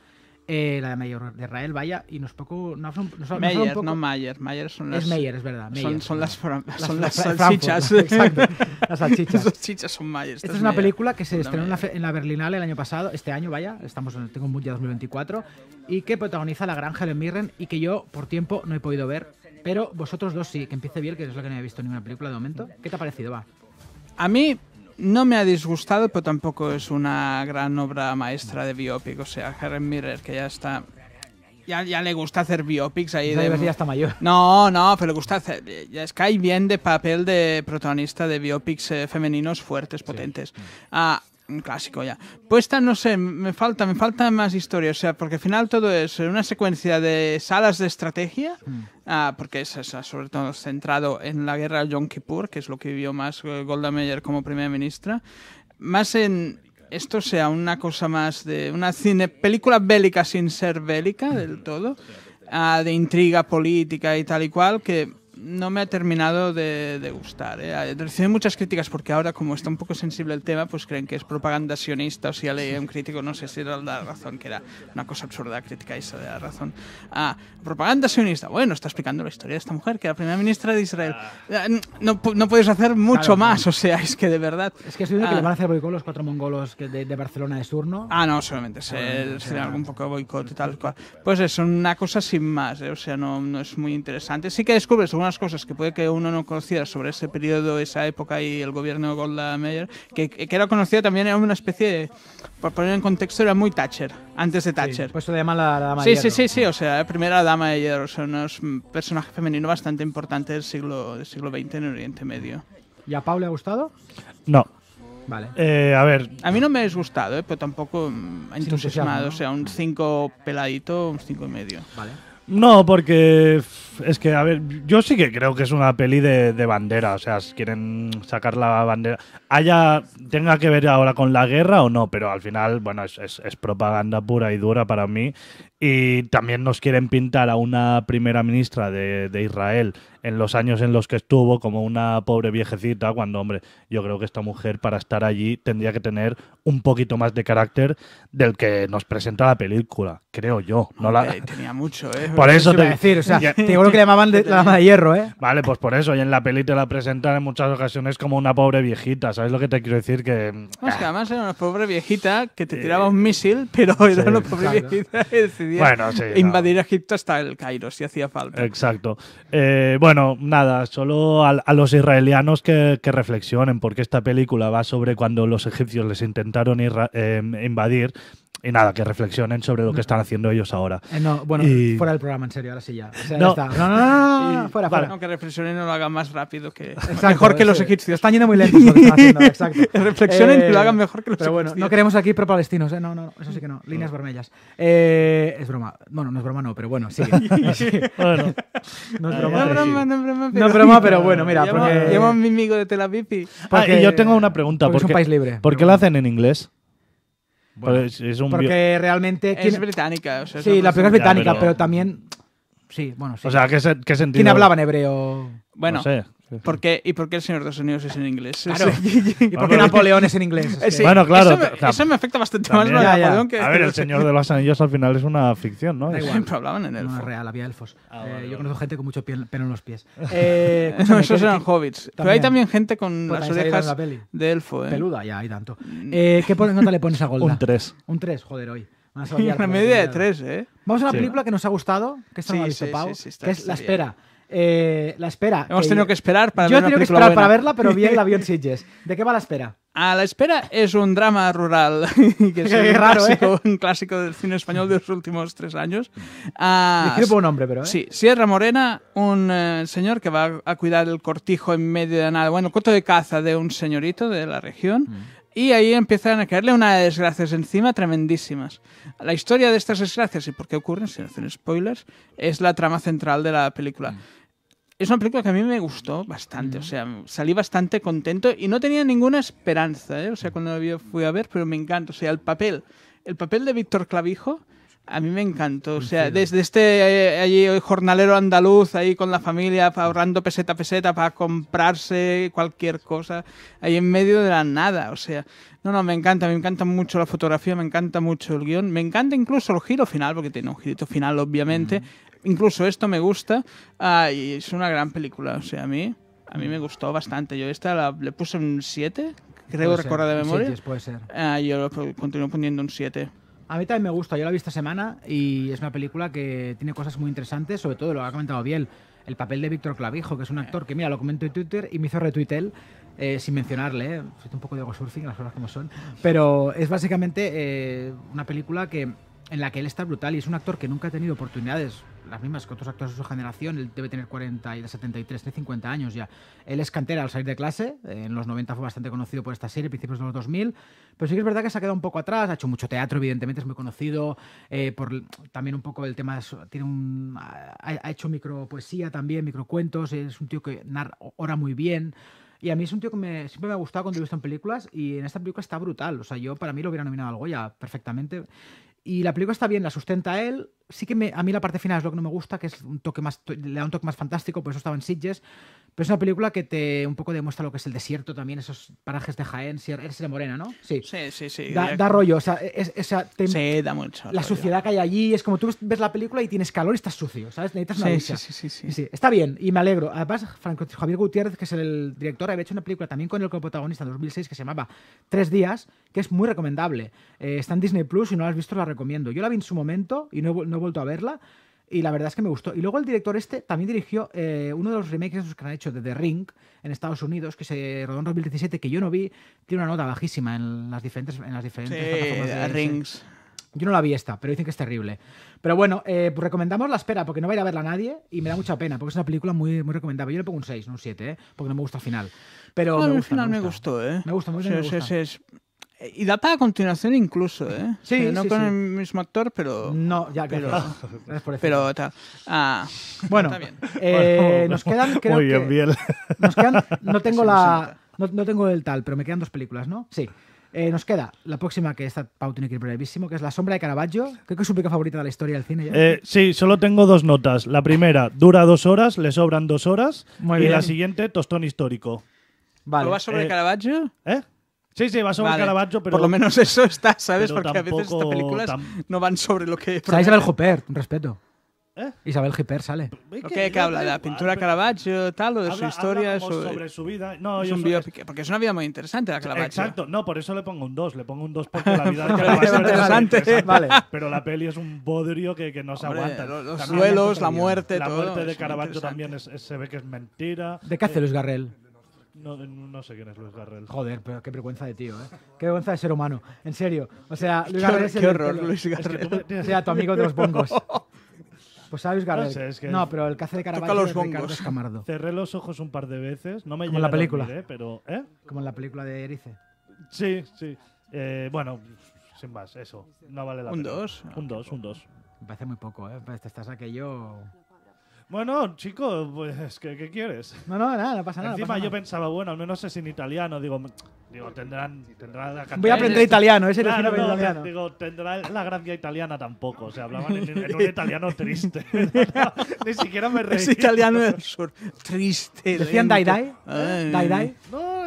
Eh, la de Mayor de Israel, vaya, y nos poco... poco... no Mayer, Mayer son las... Es Mayer, es verdad, son, las, son las, salchichas. exacto, las salchichas. las salchichas son Mayer. Esta, es, una película que se estrenó en la, Berlinale el año pasado, este año, vaya, estamos tengo un ya 2024, y que protagoniza la gran Helen Mirren y que yo, por tiempo, no he podido ver, pero vosotros dos sí, que empiece bien, que es lo que no he visto en ninguna película de momento. ¿Qué te ha parecido, va? A mí no me ha disgustado, pero tampoco es una gran obra maestra de biopic. O sea, Helen Mirren, que ya está ya, le gusta hacer biopics ahí. de... ya está mayor. No, no, pero le gusta hacer. Ya es que hay bien de papel de protagonista de biopics eh, femeninos fuertes, potentes. Mm. Ah, un clásico ya. Pues esta, no sé, me falta, me falta más historia, o sea, porque al final todo es una secuencia de salas de estrategia, mm. ah, porque es, sobre todo centrado en la guerra de Yom Kippur, que es lo que vivió más eh, Golda Meir como primera ministra, más en esto sea una cosa más de una cine, película bélica sin ser bélica del todo, ah, de intriga política y tal y cual, que no me ha terminado de, gustar. ¿eh? Recibe muchas críticas porque ahora, como está un poco sensible el tema, pues creen que es propaganda sionista. O si ya leí un crítico, no sé si era la razón, que era una cosa absurda crítica esa de la razón. Ah, propaganda sionista. Bueno, está explicando la historia de esta mujer, que era primera ministra de Israel. Ah. Ah, no, no puedes hacer mucho más, o sea, es que de verdad. Es que es diciendo que ah. le van a hacer boicot los cuatro mongolos de, Barcelona de turno Ah, no, solamente se, algún poco de boicot y tal Pues es una cosa sin más, ¿eh? o sea, no, no es muy interesante. Sí que descubres cosas que puede que uno no conociera sobre ese periodo, esa época y el gobierno de Golda Meir, que, era conocida también, era una especie de, por poner en contexto, era muy Thatcher, antes de Thatcher. Sí, pues se llama la, dama sí, de hierro. Sí, sí, sí, o sea, primera dama de hierro, o sea, un personaje femenino bastante importante del siglo, del siglo XX en Oriente Medio. ¿Y a Pau le ha gustado? No. Vale. Eh, a ver. A mí no me ha gustado ¿eh? pero tampoco mm, ha entusiasmado. O sea, un 5 peladito, un 5 y medio. Vale. No, porque es que, a ver, yo sí que creo que es una peli de, bandera, o sea, quieren sacar la bandera, haya, tenga que ver ahora con la guerra o no, pero al final, bueno, es, es propaganda pura y dura para mí y también nos quieren pintar a una primera ministra de, Israel en los años en los que estuvo como una pobre viejecita, cuando, hombre, yo creo que esta mujer para estar allí tendría que tener un poquito más de carácter del que nos presenta la película, creo yo. No la... Tenía mucho, ¿eh? Por eso, te... decir, o te digo que llamaban la dama de hierro, ¿eh? Vale, pues por eso, y en la peli te la presentan en muchas ocasiones como una pobre viejita, ¿sabes lo que te quiero decir? Que... que ah. además era una pobre viejita que te eh, tiraba un misil, pero era una pobre viejita. bueno, invadir Egipto hasta el Cairo, si hacía falta. Exacto. Eh, bueno, nada, solo a, los israelianos que, reflexionen, porque esta película va sobre cuando los egipcios les intentaron eh, invadir y nada, que reflexionen sobre lo que están haciendo ellos ahora. Eh, no, bueno, fuera del programa, en serio, ahora sí ya. O no. está. no. no, no, fuera, fuera. que reflexionen no lo hagan más rápido que. mejor que los egipcios. Están yendo muy lentos lo que están haciendo, exacto. reflexionen y lo eh, hagan mejor que los egipcios. no queremos aquí pro-palestinos, ¿eh? No, no, eso sí que no. Líneas vermellas. Eh, es broma. Bueno, no es broma, no, pero bueno, sí No es eh, broma. No es broma, no es broma. Pero, bueno, mira. Llamo, porque... a mi amigo de Tel Aviv y. Porque... Ah, yo tengo una pregunta. Porque, porque es un país libre. ¿Por qué lo hacen en inglés? Pues es, un porque realmente... Es británica. sí, la película es británica, pero... también... Sí, bueno, O sea, ¿qué, sentido? ¿Quién hablaba en hebreo? Bueno, ¿Y por qué El Señor de los Anillos es en inglés? ¿Y por qué Napoleón es en inglés? Eh, bueno, claro. Eso me, afecta bastante más lo de Napoleón que... A ver, El este. Señor de los Anillos al final es una ficción, ¿no? Da igual. hablaban en elfo. No, real, había elfos. Ah, eh, yo conozco gente con mucho pelo en los pies. Eh, no, esos eran hobbits. Pero hay también gente con pues las orejas de elfo. ¿eh? Peluda, ya, hay tanto. Mm. ¿Qué nota le pones a Golda? Un 3. Un 3, joder, hoy. Una media de 3, ¿eh? Vamos a la película que nos ha gustado, que es La Espera. Eh, la espera. Hemos tenido que esperar para yo he tenido que esperar para verla, pero vi el avión Sitges. ¿De qué va la espera? A ah, la espera es un drama rural, que es un, raro, clásico, ¿eh? un, clásico, del cine español de los últimos tres años. Ah, un nombre, pero. ¿eh? Sí, Sierra Morena, un eh, señor que va a cuidar el cortijo en medio de nada. Bueno, coto de caza de un señorito de la región. Mm. Y ahí empiezan a caerle unas desgracias encima tremendísimas. La historia de estas desgracias y por qué ocurren, sin hacer spoilers, es la trama central de la película. Mm es una película que a mí me gustó bastante, o sea, salí bastante contento y no tenía ninguna esperanza, ¿eh? o sea, cuando la fui a ver, pero me encanta, o sea, el papel, el papel de Víctor Clavijo, a mí me encantó, o sea, desde este eh, jornalero andaluz ahí con la familia, ahorrando peseta peseta para comprarse cualquier cosa, ahí en medio de la nada, o sea, no, no, me encanta, me encanta mucho la fotografía, me encanta mucho el guión, me encanta incluso el giro final, porque tiene un girito final, obviamente, incluso esto me gusta ah, es una gran película. O sea, a mí, a mí me mm. gustó bastante. Yo esta la, le puse un 7, creo recordar de memoria. puede ser. Ah, yo continúo poniendo un 7. A mí también me gusta, yo la he esta semana y es una película que tiene cosas muy interesantes, sobre todo lo ha comentado Biel, el papel de Víctor Clavijo, que es un actor que, mira, lo comentó en Twitter y me hizo retweet él eh, sin mencionarle, eh, un poco de surfing, las cosas como son, pero es básicamente eh, una película que en la que él está brutal y es un actor que nunca ha tenido oportunidades las mismas que otros actores de su generación, él debe tener 40 y 73, 50 años ya. Él es cantera al salir de clase, en los 90 fue bastante conocido por esta serie, principios de los 2000, pero sí que es verdad que se ha quedado un poco atrás, ha hecho mucho teatro, evidentemente es muy conocido, eh, por también un poco el tema, tiene un, ha, hecho micropoesía también, microcuentos, es un tío que ora muy bien. Y a mí es un tío que me, siempre me ha gustado cuando he visto en películas y en esta película está brutal. O sea, yo para mí lo hubiera nominado al Goya perfectamente. Y la película está bien, la sustenta él, sí que me, a mí la parte final es lo que no me gusta, que es un toque más, le da un toque más fantástico, por eso estaba en Sitges. Pero es una película que te un poco demuestra lo que es el desierto también, esos parajes de Jaén, Sierra, Morena, ¿no? Sí, sí, sí. da, rollo, o sea, sí, da mucho. La suciedad que hay allí, es como tú ves la película y tienes calor y estás sucio, ¿sabes? Necesitas una sí, sí, sí, sí, Está bien, y me alegro. Además, Javier Gutiérrez, que es el director, había hecho una película también con el protagonista en 2006 que se llamaba Tres Días, que es muy recomendable. Eh, está en Disney Plus y no la has visto, la recomiendo. Yo la vi en su momento y no vuelto a verla y la verdad es que me gustó. Y luego el director este también dirigió eh, uno de los remakes que han hecho de The Ring en Estados Unidos, que se rodó en 2017, que yo no vi, tiene una nota bajísima en las diferentes, en las diferentes Rings. Yo no la vi esta, pero dicen que es terrible. Pero bueno, eh, pues recomendamos La Espera, porque no va a ir a verla nadie y me da mucha pena, porque es una película muy, muy recomendable. Yo le pongo un 6, no un 7, eh, porque no me gusta al final. Pero no, final me, gustó, Me gusta, muy bien, y da para continuación incluso, ¿eh? Sí, No con el mismo actor, pero... No, ya, pero... Gracias por Pero tal. Ah, eh, bueno, nos quedan, creo Muy bien, bien. Nos quedan, no tengo la, no, tengo el tal, pero me quedan dos películas, ¿no? Sí. Eh, nos queda la próxima que esta Pau tiene que ir brevísimo, que es La sombra de Caravaggio. Creo que es su pica favorita de la historia del cine. Eh, sí, solo tengo dos notas. La primera dura dos horas, le sobran dos horas. Muy y la siguiente, tostón histórico. vale. ¿Lo vas sobre Eh, Caravaggio? ¿Eh? Sí, sí, va sobre Caravaggio, pero. Por lo menos eso está, ¿sabes? Porque a veces estas películas no van sobre lo que. Está Isabel Hopper, un respeto. ¿Eh? Isabel Hopper sale. ¿Qué, que habla? ¿De la pintura Caravaggio, tal, o de su historia? Sobre... sobre... su vida. No, es un biopic, porque es una vida muy interesante la Caravaggio. Exacto, no, por eso le pongo un 2. Le pongo un 2 porque la vida de es interesante. Vale. Pero la peli es un bodrio que, que no se aguanta. Los, los duelos, la muerte, todo. La muerte de Caravaggio también se ve que es mentira. De qué hace eh, Luis Garrel. No, sé quién es Luis Garrel. Joder, pero qué vergüenza de tío, ¿eh? Qué vergüenza de ser humano. En serio. O sea, Luis Garrel es el Qué horror, Luis Garrel. o sea, tu amigo de los bongos. Pues a Luis Garrel. No, pero el que de Caravaggio es Ricardo Cerré los ojos un par de veces. No me Como en la película. ¿eh? Pero, ¿eh? Como en la película de Erice. Sí, sí. Eh, bueno, sin más, eso. No vale la pena. un 2? Un 2, un 2. Me parece muy poco, ¿eh? Estás aquello... Bueno, chico, pues, ¿qué, qué quieres? No, no, nada, no pasa nada. Encima yo pensaba, bueno, al menos es en italiano. Digo, mm, digo tendrán, tendrán la Voy a aprender italiano, ese ¿eh? es el no, italiano. Digo, tendrá la gracia italiana tampoco. O sea, hablaban en, un italiano triste. Ni siquiera me reí. Es italiano del sur. Triste. ¿Decían dai dai? ¿Dai dai? No,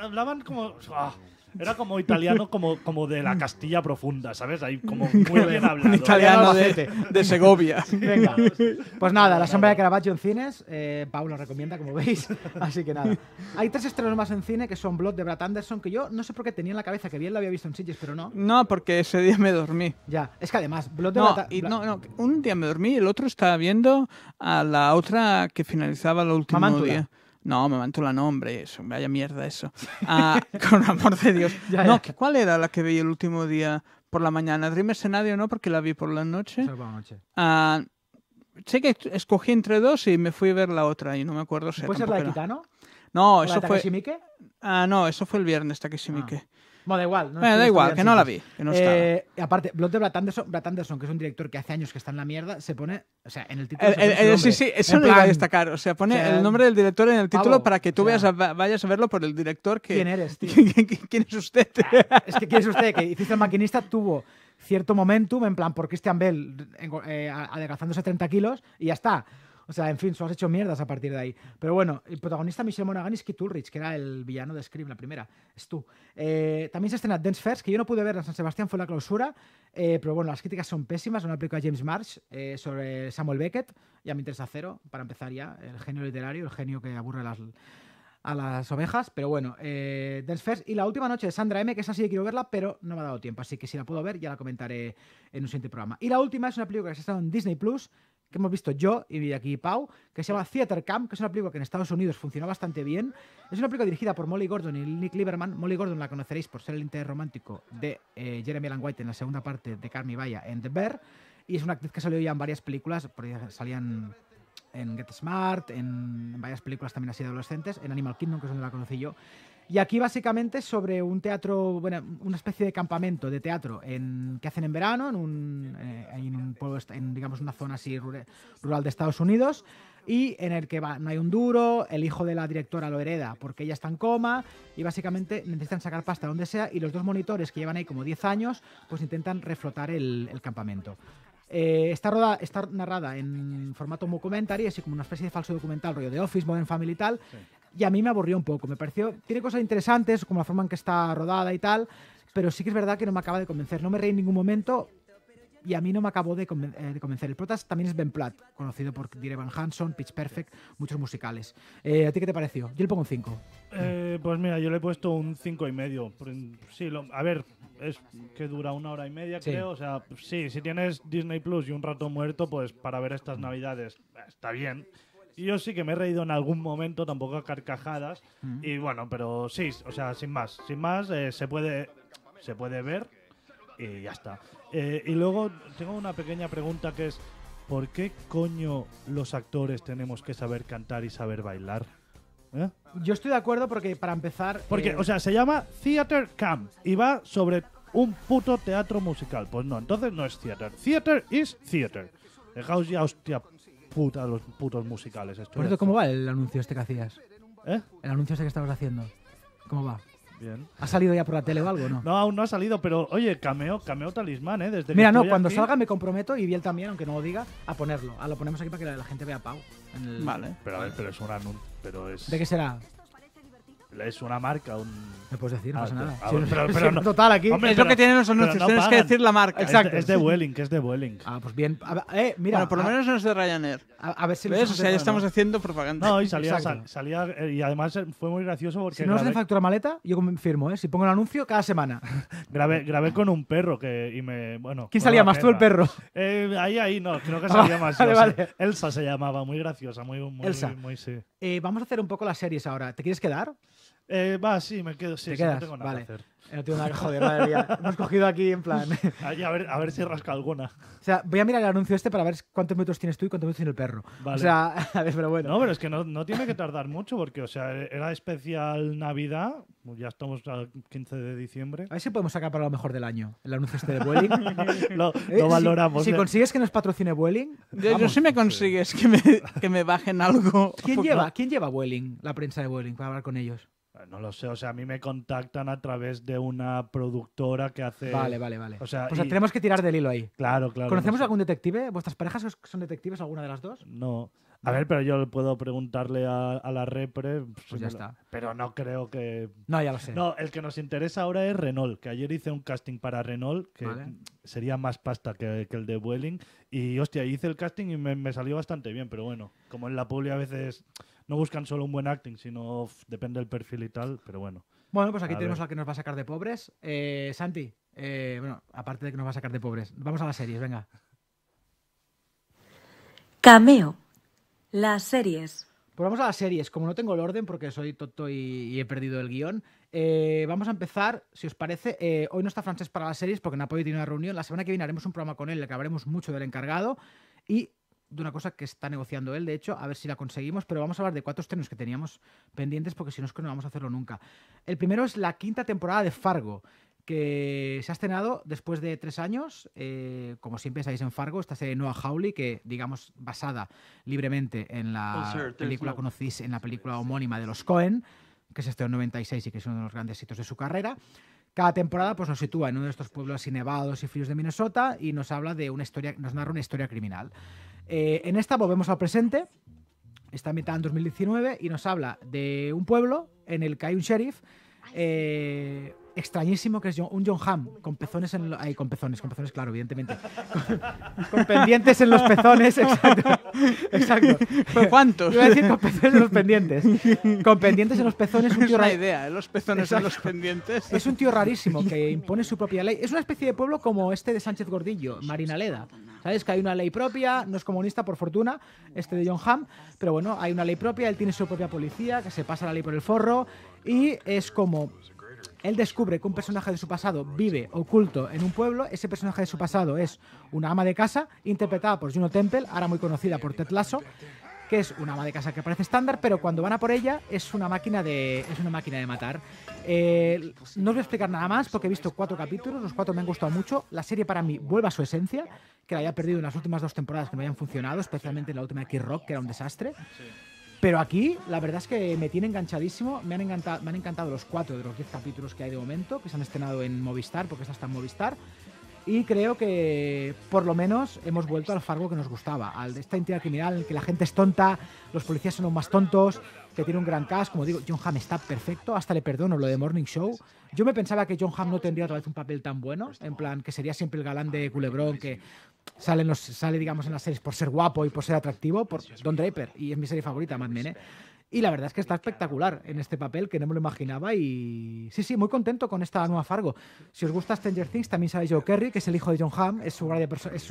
hablaban como... Ah, era como italiano, como, como de la Castilla profunda, ¿sabes? Ahí como muy bien italiano de, Segovia. Venga. Pues nada, La sombra de Caravaggio en cines. Eh, Pau recomienda, como veis. Así que nada. Hay tres estrenos más en cine que son Blood de Brad Anderson, que yo no sé por qué tenía en la cabeza que bien lo había visto en Sitges, pero no. No, porque ese día me dormí. Ya. Es que además, Blood de no, Brad y No, Un día me dormí y el otro estaba viendo a la otra que finalizaba la última no, me mantuvo la nombre. eso, vaya mierda eso. Ah, con amor de Dios. no, ¿cuál era la que vi el último día por la mañana? Dream Scenario no, porque la vi por la noche. Por la noche. Ah, sé que escogí entre dos y me fui a ver la otra y no me acuerdo si ¿Puede ser la de Kitano? No, ¿O eso la de fue. Ah, no, eso fue el viernes, Takeshimike. Ah. Bueno, da igual. No bueno, da igual, que no la vi. Eh, aparte, Blood de Anderson, que es un director que hace años que está en la mierda, se pone, o sea, en el título. Eh, eh, sí, sí, eso no iba a destacar. O sea, pone el nombre del director en el título para que tú veas vayas a verlo por el director que. ¿Quién eres, tío? ¿Quién es usted? Ah, es que ¿quién es usted? Que hiciste el maquinista, tuvo cierto momentum, en plan, por Christian Bell eh, adelgazándose 30 kilos y ya está. O sea, en fin, tú has hecho mierdas a partir de ahí. Pero bueno, el protagonista Michelle Monaghan es Kit Ulrich, que era el villano de Scream, la primera. Es tú. Eh, también se estrena Dance First, que yo no pude ver en San Sebastián, fue la clausura. Eh, pero bueno, las críticas son pésimas. Una película de James Marsh eh, sobre Samuel Beckett. Ya me interesa cero, para empezar ya. El genio literario, el genio que aburre a las ovejas, pero bueno, eh, Dance First y la última noche de Sandra M, que esa sí que quiero verla, pero no me ha dado tiempo, así que si la puedo ver ya la comentaré en un siguiente programa. Y la última es una película que se ha estado en Disney Plus, que hemos visto yo y aquí Pau, que se llama Theater Camp, que es una película que en Estados Unidos funcionó bastante bien. Es una película dirigida por Molly Gordon y Nick Lieberman. Molly Gordon la conoceréis por ser el interés romántico de eh, Jeremy Allen White en la segunda parte de Carmi Vaya en The Bear. Y es una actriz que salió ya en varias películas, salían en Get Smart, en, varias películas también así de adolescentes, en Animal Kingdom, que es donde la conocí yo. Y aquí básicamente sobre un teatro, bueno, una especie de campamento de teatro en, que hacen en verano, en un, eh, en digamos, una zona así rural de Estados Unidos y en el que no hay un duro, el hijo de la directora lo hereda porque ella está en coma y básicamente necesitan sacar pasta donde sea y los dos monitores que llevan ahí como 10 años pues intentan reflotar el, campamento. Esta eh, está, roda, está narrada en formato documentary, así como una especie de falso documental, rollo de Office, Modern Family y tal, y a mí me aburrió un poco. Me pareció, tiene cosas interesantes, como la forma en que está rodada y tal, pero sí que es verdad que no me acaba de convencer. No me reí en ningún momento y a mí no me acabó de, eh, convencer. El protas también es Ben Platt, conocido por Dire Van Hanson, Pitch Perfect, muchos musicales. Eh, ¿A ti qué te pareció? Yo le pongo un 5. Eh, pues mira, yo le he puesto un 5 y medio. Sí, a ver, es que dura una hora y media, creo. O sea, sí, si tienes Disney Plus y un rato muerto, pues para ver estas navidades está bien yo sí que me he reído en algún momento, tampoco a carcajadas. Mm. Y bueno, pero sí, o sea, sin más. Sin más, eh, se, puede, se puede ver y ya está. Eh, y luego tengo una pequeña pregunta que es, ¿por qué coño los actores tenemos que saber cantar y saber bailar? ¿Eh? Yo estoy de acuerdo porque para empezar... Porque, o sea, se llama Theater Camp y va sobre un puto teatro musical. Pues no, entonces no es theater. Theater is theater. Dejaos ya hostia puta los putos musicales. Esto ¿cómo va el anuncio este que hacías? ¿Eh? El anuncio este que estabas haciendo. ¿Cómo va? Bien. ¿Ha salido ya por la tele o algo, no? No, aún no ha salido, pero oye, cameo, cameo talismán, ¿eh? Desde Mira, no, cuando salga me comprometo y Biel también, aunque no lo diga, a ponerlo. A ah, lo ponemos aquí para que la gente vea Pau. Vale. Pero a ver, pero es un anuncio. es... ¿De qué será? es una marca, un... Me puedes decir, no pasa nada. pero, Total, aquí... es lo que tienen los anuncios, tienes que decir la marca. Exacto. Es, de Welling, es de Welling. Ah, pues bien. eh, mira, por lo menos no es de Ryanair. A, ver si ¿Ves? O sea, ya estamos haciendo propaganda. No, y salía, salía... Eh, y además eh, fue muy gracioso porque... Si no es de factura maleta, yo confirmo, ¿eh? Si pongo el anuncio, cada semana. grabé, grabé con un perro que... Y me, bueno, ¿Quién salía más, tú el perro? Eh, ahí, ahí, no. Creo que salía más Elsa se llamaba, muy graciosa, muy... Elsa. vamos a hacer un poco las series ahora. ¿Te quieres quedar? Eh, va, sí, me quedo. Sí, sí, no tengo nada que hacer. Eh, no tengo nada que joder, madre mía. cogido aquí en plan. a, ver, a ver si rasca alguna. O sea, voy a mirar el anuncio este para ver cuántos metros tienes tú y cuántos metros tiene el perro. Vale. O sea, a ver, pero bueno. No, pero es que no, tiene que tardar mucho porque, o sea, era especial Navidad. Pues ya estamos al 15 de diciembre. A ver si podemos sacar para lo mejor del año el anuncio este de Vueling. lo, eh, valoramos. Si, eh. consigues que nos patrocine Vueling. Yo, si me consigues que me, que me bajen algo. ¿Quién lleva, ¿Quién lleva Vueling, la prensa de Vueling, para hablar con ellos? No lo sé, o sea, a mí me contactan a través de una productora que hace. Vale, vale, vale. O sea, pues tenemos que tirar del hilo ahí. Claro, claro. ¿Conocemos algún detective? ¿Vuestras parejas son detectives, alguna de las dos? No. A ver, pero yo le puedo preguntarle a, la repre. Pues, pues ya está. Pero no creo que. No, ya lo sé. No, el que nos interesa ahora es Renault, que ayer hice un casting para Renault, que sería más pasta que, el de Welling. Y hostia, hice el casting y me, salió bastante bien, pero bueno, como en la publi a veces no buscan solo un buen acting, sino depende del perfil y tal, pero bueno. Bueno, pues aquí tenemos a la que nos va a sacar de pobres. Eh, Santi, eh, bueno, aparte de que nos va a sacar de pobres, vamos a las series, venga. Cameo. Las series. Pues vamos a las series. Como no tengo el orden porque soy Toto y, he perdido el guión, eh, vamos a empezar, si os parece. hoy no está Francés para las series porque Napoli tiene una reunión. La semana que viene haremos un programa con él, le acabaremos mucho del encargado. Y de una cosa que está negociando él, de hecho, a ver si la conseguimos, pero vamos a hablar de cuatro estrenos que teníamos pendientes porque si no es que no vamos a hacerlo nunca. El primero es la quinta temporada de Fargo, que se ha estrenado después de tres años, eh, como siempre sabéis en Fargo, esta serie de Noah Hawley, que digamos basada libremente en la película, en la película homónima de los Cohen, que se estrenó en 96 y que es uno de los grandes hitos de su carrera. Cada temporada pues, nos sitúa en uno de estos pueblos así y fríos de Minnesota y nos habla de una historia, nos narra una historia criminal. Eh, en esta volvemos al presente, está mitad en 2019 y nos habla de un pueblo en el que hay un sheriff, eh, extrañísimo que es un John Ham con pezones en los... ay, con pezones, con pezones, claro, evidentemente. Con, pendientes en los pezones, exacto. Exacto. ¿Cuántos? Iba a decir con pezones en los pendientes. Con pendientes en los pezones, un tío Es una idea, ¿eh? los pezones en los pendientes. Es un tío rarísimo que impone su propia ley. Es una especie de pueblo como este de Sánchez Gordillo, Marinaleda. ¿Sabes? Que hay una ley propia, no es comunista por fortuna, este de John Ham pero bueno, hay una ley propia, él tiene su propia policía, que se pasa la ley por el forro, y es como él descubre que un personaje de su pasado vive oculto en un pueblo. Ese personaje de su pasado es una ama de casa, interpretada por Juno Temple, ahora muy conocida por Ted Lasso, que es una ama de casa que parece estándar, pero cuando van a por ella es una máquina de, es una máquina de matar. Eh, no os voy a explicar nada más porque he visto cuatro capítulos, los cuatro me han gustado mucho. La serie para mí vuelve a su esencia, que la había perdido en las últimas dos temporadas que no habían funcionado, especialmente en la última de Kid Rock, que era un desastre. Pero aquí, la verdad es que me tiene enganchadísimo. Me han, encantado, me han encantado los cuatro de los diez capítulos que hay de momento, que se han estrenado en Movistar, porque esta hasta en Movistar. Y creo que por lo menos hemos vuelto al Fargo que nos gustaba, al de esta entidad criminal en que la gente es tonta, los policías son aún más tontos, que tiene un gran cast. Como digo, John Hamm está perfecto, hasta le perdono lo de Morning Show. Yo me pensaba que John Hamm no tendría otra vez un papel tan bueno, en plan, que sería siempre el galán de Culebrón, que sale, en digamos, en las series por ser guapo y por ser atractivo, por Don Draper, y es mi serie favorita, Mad Men, ¿eh? Y la verdad es que está espectacular en este papel, que no me lo imaginaba. Y sí, sí, muy contento con esta nueva Fargo. Si os gusta Stranger Things, también sabéis Joe Kerry, que es el hijo de John Hamm, es su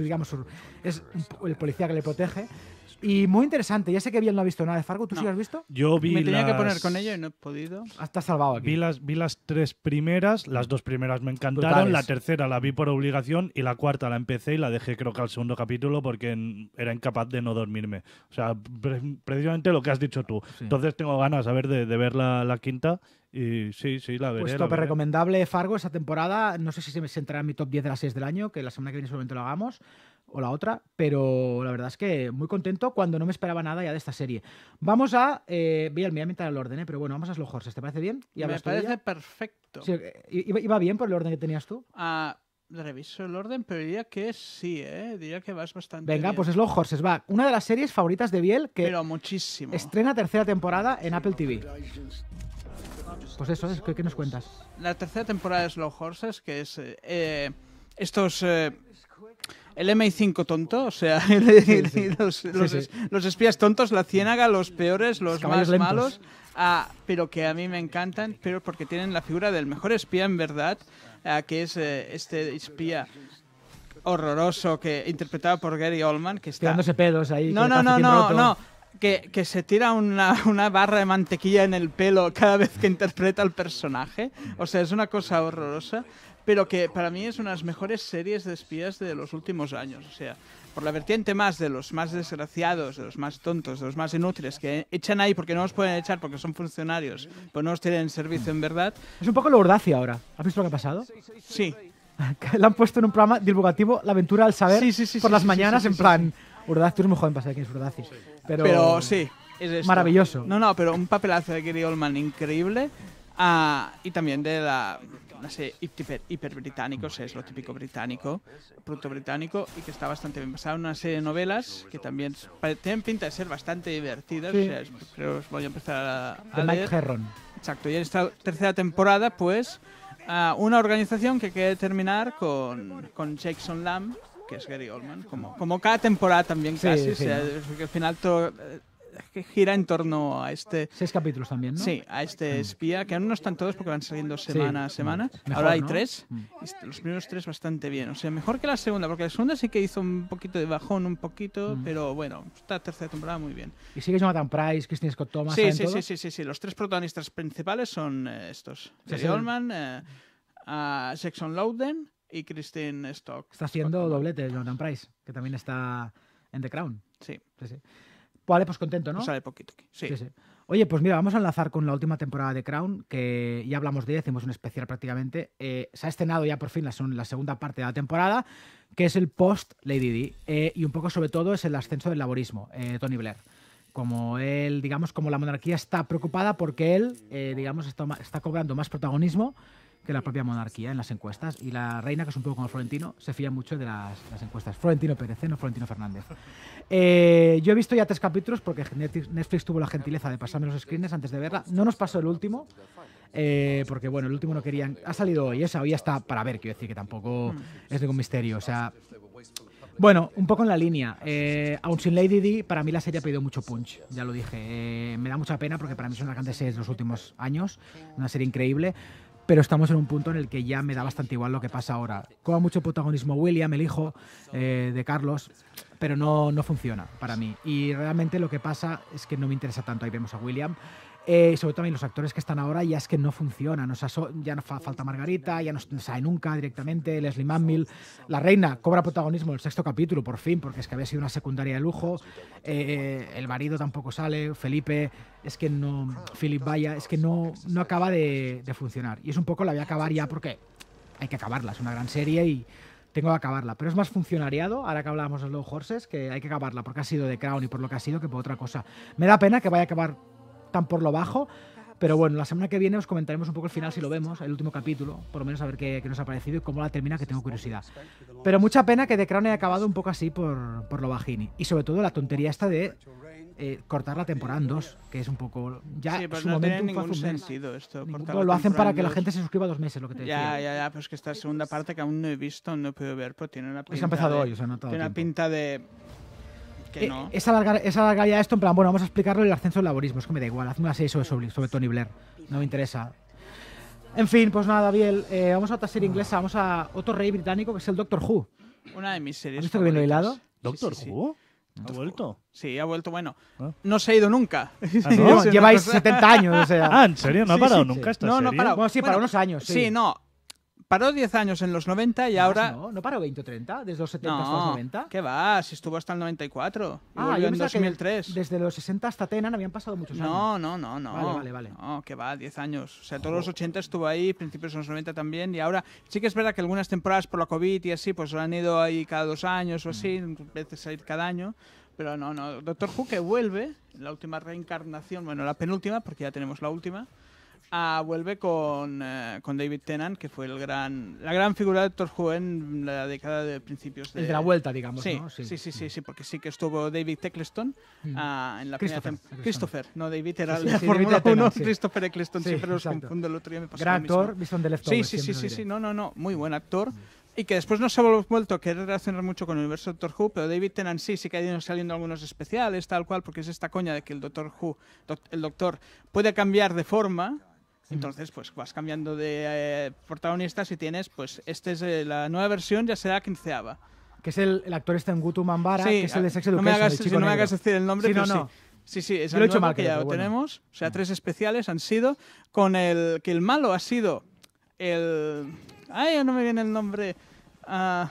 digamos, su, es el policía que le protege. Y muy interesante. Ya sé que bien no ha visto nada de Fargo. ¿Tú sí lo has visto? Yo vi. Me tenía que poner con ello y no he podido. Ah, Hasta salvado aquí. Vi las, vi las tres primeras. Las dos primeras me encantaron. La tercera la vi por obligación. Y la cuarta la empecé y la dejé, creo que al segundo capítulo, porque era incapaz de no dormirme. O sea, precisamente lo que has dicho tú. Entonces tengo ganas, a ver, de, ver la, quinta. Y sí, sí, la veré. Pues tope recomendable Fargo esa temporada. No sé si se me entrará en mi top 10 de las 6 del año, que la semana que viene solamente lo hagamos, o la otra, pero la verdad es que muy contento cuando no me esperaba nada ya de esta serie. Vamos a. Eh, voy a aumentar el orden, eh, pero bueno, vamos a los Horses, ¿te parece bien? me parece perfecto. Eh, ¿iba, bien por el orden que tenías tú? Ah reviso el orden, pero diría que sí, ¿eh? Diría que vas bastante. Venga, bien. pues Slow Horses, va. Una de las series favoritas de Biel que. Pero muchísimo. Estrena tercera temporada en Apple TV. Pues eso, ¿qué, nos cuentas? La tercera temporada de Slow Horses, que es. Eh, estos. Eh, el MI5 tonto, o sea, Los, espías tontos, la ciénaga, los peores, los más malos, ah, pero que a mí me encantan, pero porque tienen la figura del mejor espía en verdad, que es eh, este espía horroroso que interpretado por Gary Oldman que está dándose pedos ahí no no no no que, se tira una, una, barra de mantequilla en el pelo cada vez que interpreta al personaje. O sea, es una cosa horrorosa, pero que para mí es una de las mejores series de espías de los últimos años. O sea, por la vertiente más de los más desgraciados, de los más tontos, de los más inútiles, que echan ahí porque no los pueden echar porque son funcionarios, pues no los tienen servicio en verdad. Es un poco lo Urdacia ahora. ¿Has visto lo que ha pasado? Sí. la han puesto en un programa divulgativo, La aventura al saber, por las mañanas, en plan... Urdaci, tú eres muy joven para es Urdaci. Pero, sí, es maravilloso. No, no, pero un papelazo de Gary Oldman increíble. Ah, y también de la una serie hiper, es lo típico británico, producto británico, y que está bastante bien basado en una serie eh, de novelas que también tienen pinta de ser bastante divertidas. creo que voy a empezar a, Mike Herron. Exacto, y en esta tercera temporada, pues, ah, una organización que quiere terminar con, con Jackson Lamb, que es Gary Oldman, como, como cada temporada también casi, al final todo, eh, gira en torno a este... Seis capítulos también, Sí, a este espía, que aún no están todos porque van saliendo semana a semana. Ahora hay tres, mm. los primeros tres bastante bien. O sea, mejor que la segunda, porque la segunda sí que hizo un poquito de bajón, un poquito, mm. pero bueno, esta tercera temporada muy bien. ¿Y sigue Jonathan Price, Christine Scott Thomas? Sí, sí, sí, sí, sí, Los tres protagonistas principales son eh, estos. Jesse sí, eh, a Jackson Loudon y Christine Stock. Está haciendo doblete Jonathan Price, que también está en The Crown. Sí. sí, sí. Vale, pues contento, ¿no? Pues sale poquito aquí. Sí. sí, Oye, pues mira, vamos a enlazar con la última temporada de Crown, que ya hablamos de ella, hicimos un especial prácticamente. Eh, se ha estrenado ya por fin la, segunda parte de la temporada, que es el post Lady Di, eh, y un poco sobre todo es el ascenso del laborismo, eh, Tony Blair. Como él, digamos, como la monarquía está preocupada porque él, digamos, está cobrando más protagonismo que la propia monarquía en las encuestas. Y la reina, que es un poco como Florentino, se fía mucho de las, encuestas. Florentino Pérez, ¿eh? no Florentino Fernández. Eh, yo he visto ya tres capítulos porque Netflix tuvo la gentileza de pasarme los screens antes de verla. No nos pasó el último. Eh, porque bueno, el último no querían. Ha salido hoy, esa hoy ya está para ver, quiero decir que tampoco mm. es ningún misterio. O sea, bueno, un poco en la línea. Eh, sin Lady Di, para mí la serie ha pedido mucho punch, ya lo dije. me da mucha pena porque para mí son las grandes series de los últimos años, una serie increíble pero estamos en un punto en el que ya me da bastante igual lo que pasa ahora. Coba mucho protagonismo William, el hijo eh, de Carlos, pero no, no funciona para mí. Y realmente lo que pasa es que no me interesa tanto. Ahí vemos a William. Eh, sobre todo también los actores que están ahora ya es que no funcionan, ya no falta Margarita, ya no sale nunca directamente, Leslie Manville, la reina cobra protagonismo el sexto capítulo, por fin, porque es que había sido una secundaria de lujo, eh, el marido tampoco sale, Felipe, es que no, Philip Vaya, es que no, no acaba de, funcionar, y es un poco la voy a acabar ya porque hay que acabarla, es una gran serie y tengo que acabarla. Pero es más funcionariado, ahora que hablábamos de los Horses, que hay que acabarla porque ha sido de Crown y por lo que ha sido que por otra cosa. Me da pena que vaya a acabar tan por lo bajo. Pero pues bueno, la semana que viene os comentaremos un poco el final si lo vemos, el último capítulo, por lo menos a ver qué, nos ha parecido y cómo la termina, que tengo curiosidad. Pero mucha pena que The Crown haya acabado un poco así por, por lo bajini. Y sobre todo la tontería esta de eh, cortar la temporada en dos, que es un poco. Ya sí, pero su pues no momento tiene ningún sentido esto. lo hacen para que la gente se suscriba dos meses, lo que te decía. ya, ya, pues que esta segunda pues parte que aún no he visto, no he podido ver, pero tiene una pinta. Pues ha empezado Tiene una pinta de esa larga eh, no. Es ya esto en plan, bueno, vamos a explicarlo el ascenso del laborismo. Es que me da igual, hazme una serie sobre, Tony Blair. No me interesa. En fin, pues nada, Biel, eh, vamos a otra serie inglesa, vamos a otro rey británico que es el Doctor Who. Una de mis series. ¿Has visto que viene ¿Doctor Who? ¿Ha vuelto? Sí, ha vuelto. Bueno, ah. no se ha ido nunca. Ah, no? Lleváis 70 años, o sea. Ah, ¿en serio? ¿No ha parado nunca esta no, serie? No, no ha parado. sí, para unos años. Sí, no paró 10 años en los 90 y ahora... No, no paró 20 o 30, desde los 70 hasta los 90. ¿Qué va? Si estuvo hasta el 94. ah, yo en 2003. desde los 60 hasta Tenan habían pasado muchos años. No, no, no, no. Vale, vale, vale. No, que va, 10 años. O sea, todos los 80 estuvo ahí, principios de los 90 también y ahora sí que es verdad que algunas temporadas por la COVID y así, pues han ido ahí cada dos años o así, mm. veces a ir cada año. Pero no, no, Doctor Who que vuelve, la última reencarnación, bueno, la penúltima, porque ya tenemos la última. Ah, vuelve con, eh, con, David Tennant, que fue el gran, la gran figura de Doctor Who en la década de principios de... de la vuelta, digamos, sí, sí. sí, sí, porque sí que estuvo David Eccleston mm. ah, en la Christopher, primera temporada. Christopher, no David era el la Fórmula 1, Christopher Eccleston, siempre los confundo el otro día me pasó Gran actor, Sí, sí, sí, sí, sí, no, no, no, muy buen actor. Mm. Y que después no se ha vuelto a querer relacionar mucho con el universo Doctor Who, pero David Tennant sí, sí que ha ido saliendo algunos especiales, tal cual, porque es esta coña de que el Doctor Who, el Doctor, puede cambiar de forma, entonces, pues vas cambiando de eh, protagonista protagonistas y tienes, pues, esta es eh, la nueva versión, ya será quinceava. Que es el, el actor este en Gutu Mambara, que es el de ah, Sex Education. No me hagas, no me hagas decir el nombre, sí, pero no, no. sí. Sí, es el que ya lo tenemos. O sea, mm. tres especiales han sido con el que el malo ha sido el... Ay, no me viene el nombre. Ah,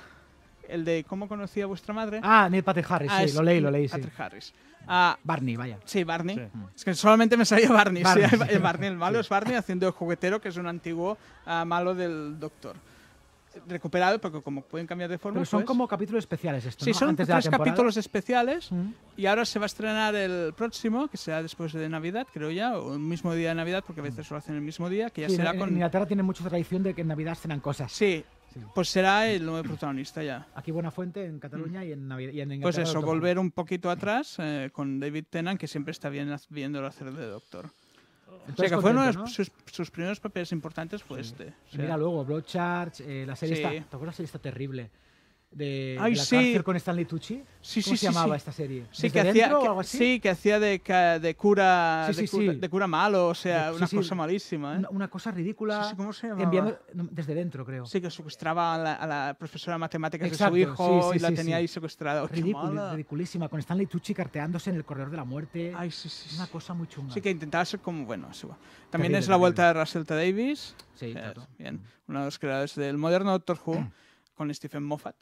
el de cómo conocía vuestra madre. Ah, Neil Patrick Harris, ah, sí, lo leí, lo leí. Patrick Harris. Ah, Barney, vaya. Sí, Barney. Mm. Es que solamente me salió Barney. Barney, el, Barney el malo es Barney haciendo el juguetero, que es un antiguo ah, malo del Doctor. Recuperado, porque como pueden cambiar de forma. Pero son pues- como capítulos especiales estos. Sí, son tres capítulos especiales. Mm. Y ahora se va a estrenar el próximo, que será después de Navidad, creo ya, o el mismo día de Navidad, porque a veces lo hacen el mismo día, que ya será con. En Inglaterra tiene mucha tradición de que en Navidad estrenan cosas. Sí, pues será el nuevo protagonista ya. Aquí Buena Fuente en Cataluña y en, Pues eso, volver un poquito atrás eh, con David Tennant, que siempre está bien viéndolo hacer de doctor. o sea, que fueron sus, sus, primeros papeles importantes fue este. Mira luego, Bloodcharge, eh, la serie está, La serie está terrible de, Ay, la cárcel con Stanley Tucci. Sí, ¿Cómo sí, se llamaba esta serie? Sí, que hacía, sí, que hacía de, cura, de malo, o sea, una cosa malísima. ¿eh? Una, cosa ridícula. ¿cómo se enviando, desde dentro, creo. Sí, que secuestraba a la, profesora de matemáticas de su hijo y la tenía ahí secuestrada. ridiculísima, con Stanley Tucci carteándose en el corredor de la muerte. Ay, sí, sí. Una cosa muy chunga. Sí, que intentaba ser como, bueno, También es la vuelta de Russell T. Davis. Sí, eh, claro. bien, uno de los creadores del moderno Doctor Who mm. con Stephen Moffat.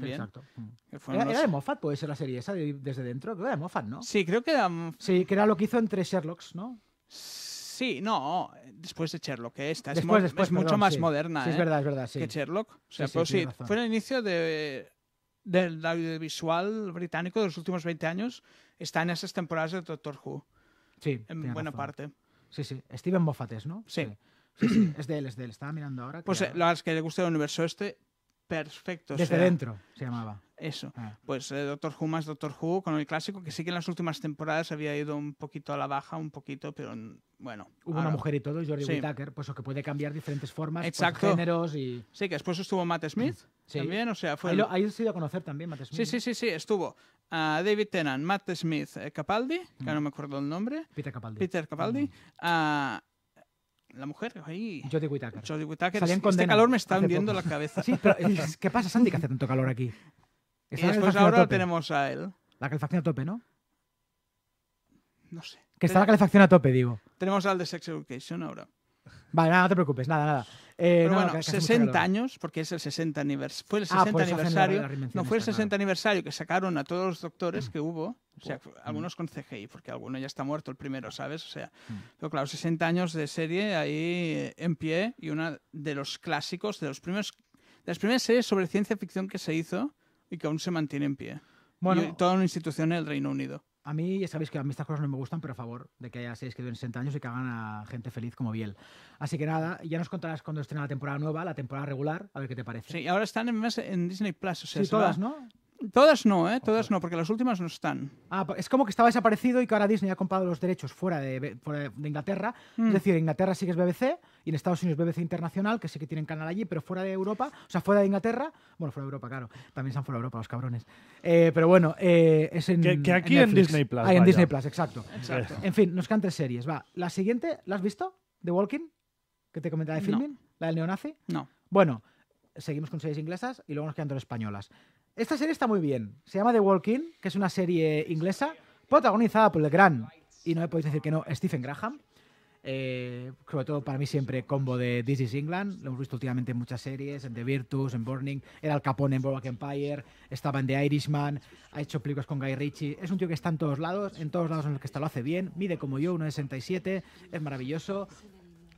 Exacto. Mm. Era, de Moffat, puede ser la serie esa, desde dentro. Creo que era de Moffat, ¿no? Sí, creo que era. Sí, que era lo que hizo entre Sherlocks, ¿no? Sí, no, después de Sherlock, que esta es, mucho más moderna. Sí, es ¿eh? verdad, es verdad, sí. Que Sherlock. O sea, pues fue el inicio del audiovisual británico de los últimos 20 años. Está en esas temporadas de Doctor Who. Sí. En buena parte. Sí, sí. Steven Moffat es, ¿no? sí. Sí, es de él, es de él. Estaba mirando ahora. pues eh, las que le gusta el universo este, perfecto. Desde dentro se llamaba. Eso. Ah. Pues eh, Doctor Who más Doctor Who con el clásico, que sí que en las últimas temporadas había ido un poquito a la baja, un poquito, pero bueno. Hubo una mujer y todo, Jordi sí. pues que puede cambiar diferentes formas, pues, Exacto. géneros y. Sí, que después estuvo Matt Smith sí. también, o sea, fue. a conocer también Matt Smith. Sí, sí, sí, sí, estuvo. Ah, David Tennant, Matt Smith, eh, Capaldi, que mm. no me acuerdo el nombre. Peter Capaldi. Peter Capaldi. Mm. Ah, la mujer ahí. Jodie Whittaker. Jodie Whittaker. Este calor me está hundiendo la cabeza. Sí, pero ¿qué pasa, Sandy, ¿Qué hace tanto calor aquí? y después ahora tenemos a él. La calefacción a tope, ¿no? No sé. Que está la calefacción a tope, digo. Tenemos al de Sex Education ahora. Vale, nada, no te preocupes, nada, nada. Eh, no, bueno, 60 años, porque es el 60 aniversario. fue el 60 ah, pues aniversario. No fue el 60 aniversario que sacaron a todos los doctores que hubo. O sea, mm. algunos con CGI, porque alguno ya está muerto el primero, ¿sabes? O sea, mm. pero claro, 60 años de serie ahí eh, en pie y una de los clásicos, de los primeros, las primeras series sobre ciencia ficción que se hizo y que aún se mantiene en pie. Bueno, toda una institución en el Reino Unido. A mí, ya sabéis que a mí estas cosas no me gustan, pero a favor de que haya seis que duren 60 años y que hagan a gente feliz como Biel. Así que nada, ya nos contarás cuando estrena la temporada nueva, la temporada regular, a ver qué te parece. Sí, ahora están en, en Disney Plus. O sea, sí, todas, ¿no? Todas no, ¿eh? Todas no, porque las últimas no están. Ah, es como que estaba desaparecido y que ahora Disney ha comprado los derechos fuera de, Inglaterra. Es mm. decir, Inglaterra sí es BBC y en Estados Unidos BBC Internacional, que sí que tienen canal allí, pero fuera de Europa, o sea, fuera de Inglaterra, bueno, fuera de Europa, claro, también están fuera de Europa los cabrones. Eh, pero bueno, eh, es en. Que, aquí en, Disney Plus. en Disney Plus, exacto. exacto. En fin, nos quedan tres series. Va, la siguiente, ¿la has visto? ¿The Walking? Que te comentaba de filming, la del neonazi. No. Bueno, seguimos con series inglesas y luego nos quedan tres españolas. Esta serie está muy bien. Se llama The Walking, que es una serie inglesa protagonizada por el gran, y no me podéis decir que no, Stephen Graham. Eh, sobre todo para mí siempre combo de This is England. Lo hemos visto últimamente en muchas series, en The Virtus, en Burning, era el capón en Boardwalk Empire, estaba en The Irishman, ha hecho películas con Guy Ritchie. Es un tío que está en todos lados, en todos lados en los que está lo hace bien, mide como yo, 1,67, es maravilloso,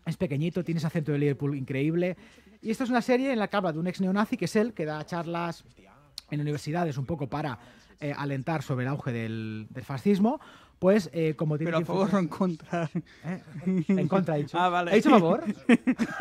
es pequeñito, tiene ese acento de Liverpool increíble. Y esta es una serie en la que habla de un ex neonazi que es él, que da charlas en universidades un poco para eh, alentar sobre el auge del fascismo, pues eh, como tiene... Pero a favor o en contra. ¿Eh? En contra, he dicho. Ah, vale. ¿He dicho a favor?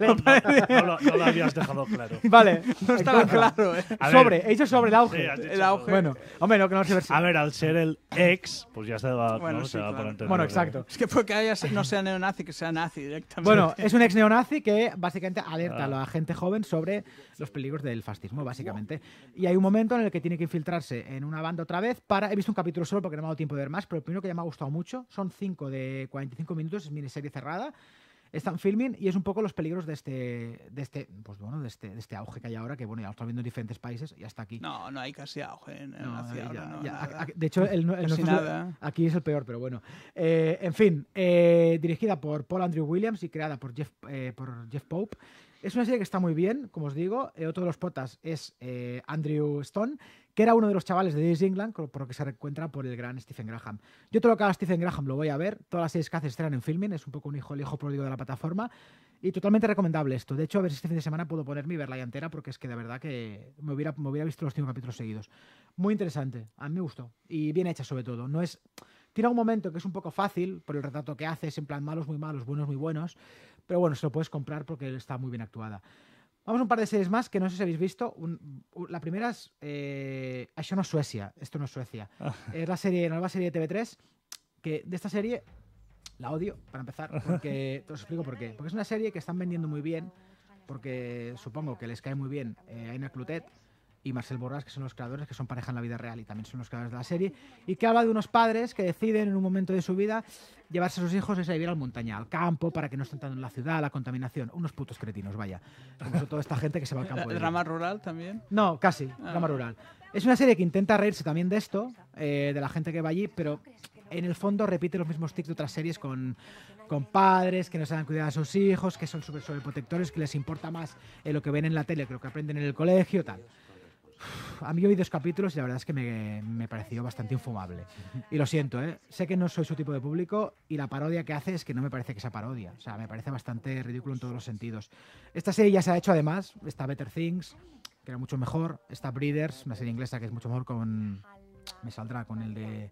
no, no, no, lo, habías dejado claro. Vale. No estaba claro, eh. sobre, he dicho sobre el auge. el auge. Bueno, hombre, no, que no se si. A ver, al ser el ex, pues ya se va, bueno, por entender. Bueno, exacto. Es que porque haya, no sea neonazi, que sea nazi directamente. Bueno, es un ex neonazi que básicamente alerta a ah. la gente joven sobre los peligros del fascismo, básicamente. Y hay un momento en el que tiene que infiltrarse en una banda otra vez para... He visto un capítulo solo porque no me ha dado tiempo de ver más pero el primero que ya me ha gustado mucho. Son 5 de 45 minutos, es miniserie cerrada. Están filming y es un poco los peligros de este, de este, pues bueno, de este, de este auge que hay ahora, que bueno, ya lo estamos viendo en diferentes países y hasta aquí. No, no hay casi auge en, De hecho, aquí es el peor, pero bueno. Eh, en fin, eh, dirigida por Paul Andrew Williams y creada por Jeff, eh, por Jeff Pope. Es una serie que está muy bien, como os digo. otro de los potas es Andrew Stone que era uno de los chavales de Disneyland, England, por lo que se encuentra por el gran Stephen Graham. Yo todo lo que haga Stephen Graham lo voy a ver, todas las series que hace estrenan en filming, es un poco un hijo, el hijo pródigo de la plataforma, y totalmente recomendable esto. De hecho, a ver si este fin de semana puedo ponerme y verla ya entera, porque es que de verdad que me hubiera, me hubiera visto los cinco capítulos seguidos. Muy interesante, a mí me gustó, y bien hecha sobre todo. No es... Tiene un momento que es un poco fácil por el retrato que hace, es en plan malos muy malos, buenos muy buenos, pero bueno, se lo puedes comprar porque está muy bien actuada. Vamos a un par de series más que no sé si habéis visto. la primera es. Eh, eso no Suecia. Esto no es Suecia. Ah. es la serie, la nueva serie de TV3. Que de esta serie la odio, para empezar. Porque, os explico por qué. Porque es una serie que están vendiendo muy bien. Porque supongo que les cae muy bien a eh, Aina Clutet, y Marcel Borras, que son los creadores, que son pareja en la vida real y también son los creadores de la serie, y que habla de unos padres que deciden en un momento de su vida llevarse a sus hijos a vivir al montaña, al campo, para que no estén tanto en la ciudad, la contaminación. Unos putos cretinos, vaya. Como toda esta gente que se va al campo. ¿El drama rural también? No, casi, ah. drama rural. Es una serie que intenta reírse también de esto, eh, de la gente que va allí, pero en el fondo repite los mismos tics de otras series con, padres que no se saben cuidar a sus hijos, que son súper sobreprotectores, que les importa más eh, lo que ven en la tele que lo que aprenden en el colegio, tal a mí yo dos capítulos y la verdad es que me, pareció bastante infumable. Y lo siento, ¿eh? sé que no soy su tipo de público y la parodia que hace es que no me parece que sea parodia. O sea, me parece bastante ridículo en todos los sentidos. Esta serie ya se ha hecho además, está Better Things, que era mucho mejor, está Breeders, una serie inglesa que es mucho mejor con... Me saldrá con el de...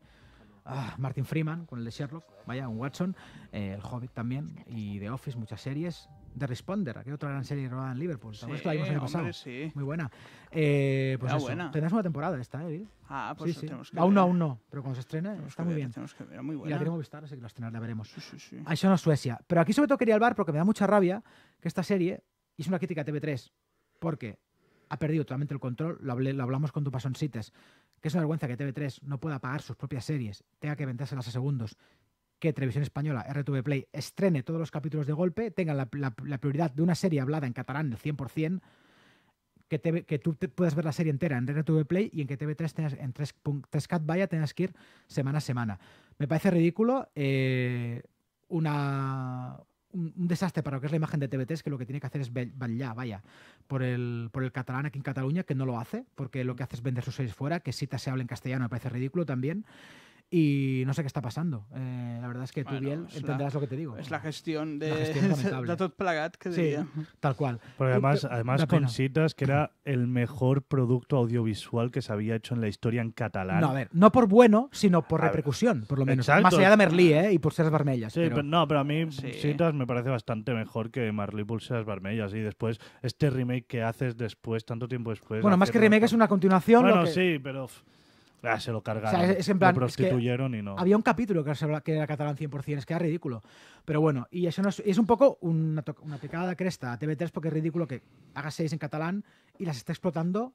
Ah, Martin Freeman, con el de Sherlock, vaya, un Watson, eh, el Hobbit también, y The Office, muchas series. The Responder, que otra gran serie rodada en Liverpool. Sí, que la vimos el año pasado. Muy buena. Eh, pues buena. Tendrás una temporada esta, ¿eh? Ah, pues sí, tenemos que Aún no, aún no. Pero cuando se estrene, está muy bien. Tenemos que muy Y la tenemos que estar, así que la estrenar, la veremos. Sí, sí, sí. Ahí son a Suecia. Pero aquí sobre todo quería hablar porque me da mucha rabia que esta serie es una crítica a TV3. Porque ha perdido totalmente el control. Lo, hablamos con tu pasón Que es una vergüenza que TV3 no pueda pagar sus propias series, tenga que vendérselas a segundos que Televisión Española, RTV Play, estrene todos los capítulos de golpe, tenga la, prioridad de una serie hablada en catalán del 100%, que, que tú te puedas ver la serie entera en RTV Play y en que TV3 en 3, Cat Vaya tengas que ir semana a semana. Me parece ridículo, eh, una, un, desastre para lo que es la imagen de TV3, que lo que tiene que hacer es ya vaya, por el, por el catalán aquí en Cataluña, que no lo hace, porque lo que hace es vender sus series fuera, que si te se habla en castellano me parece ridículo también. Y no sé qué está pasando. Eh, la verdad es que tú bien entenderás lo que te digo. Es la gestión de, la plagat que sí, tal cual. Porque además, además con citas que era el mejor producto audiovisual que se había hecho en la historia en catalán. No, a ver, no por bueno, sino por repercusión, por lo menos. Más allá de Merlí, ¿eh? Y Pulseras barmellas. Sí, pero... no, pero a mí citas me parece bastante mejor que Merlí Pulseras barmellas. Y después, este remake que haces después, tanto tiempo después... Bueno, más que remake es una continuación... Bueno, sí, pero... Ah, se lo cargaron. prostituyeron y no. Había un capítulo que, era catalán 100%, es que era ridículo. Pero bueno, y eso no es, un poco una, picada de cresta a TV3 porque es ridículo que hagas seis en catalán y las está explotando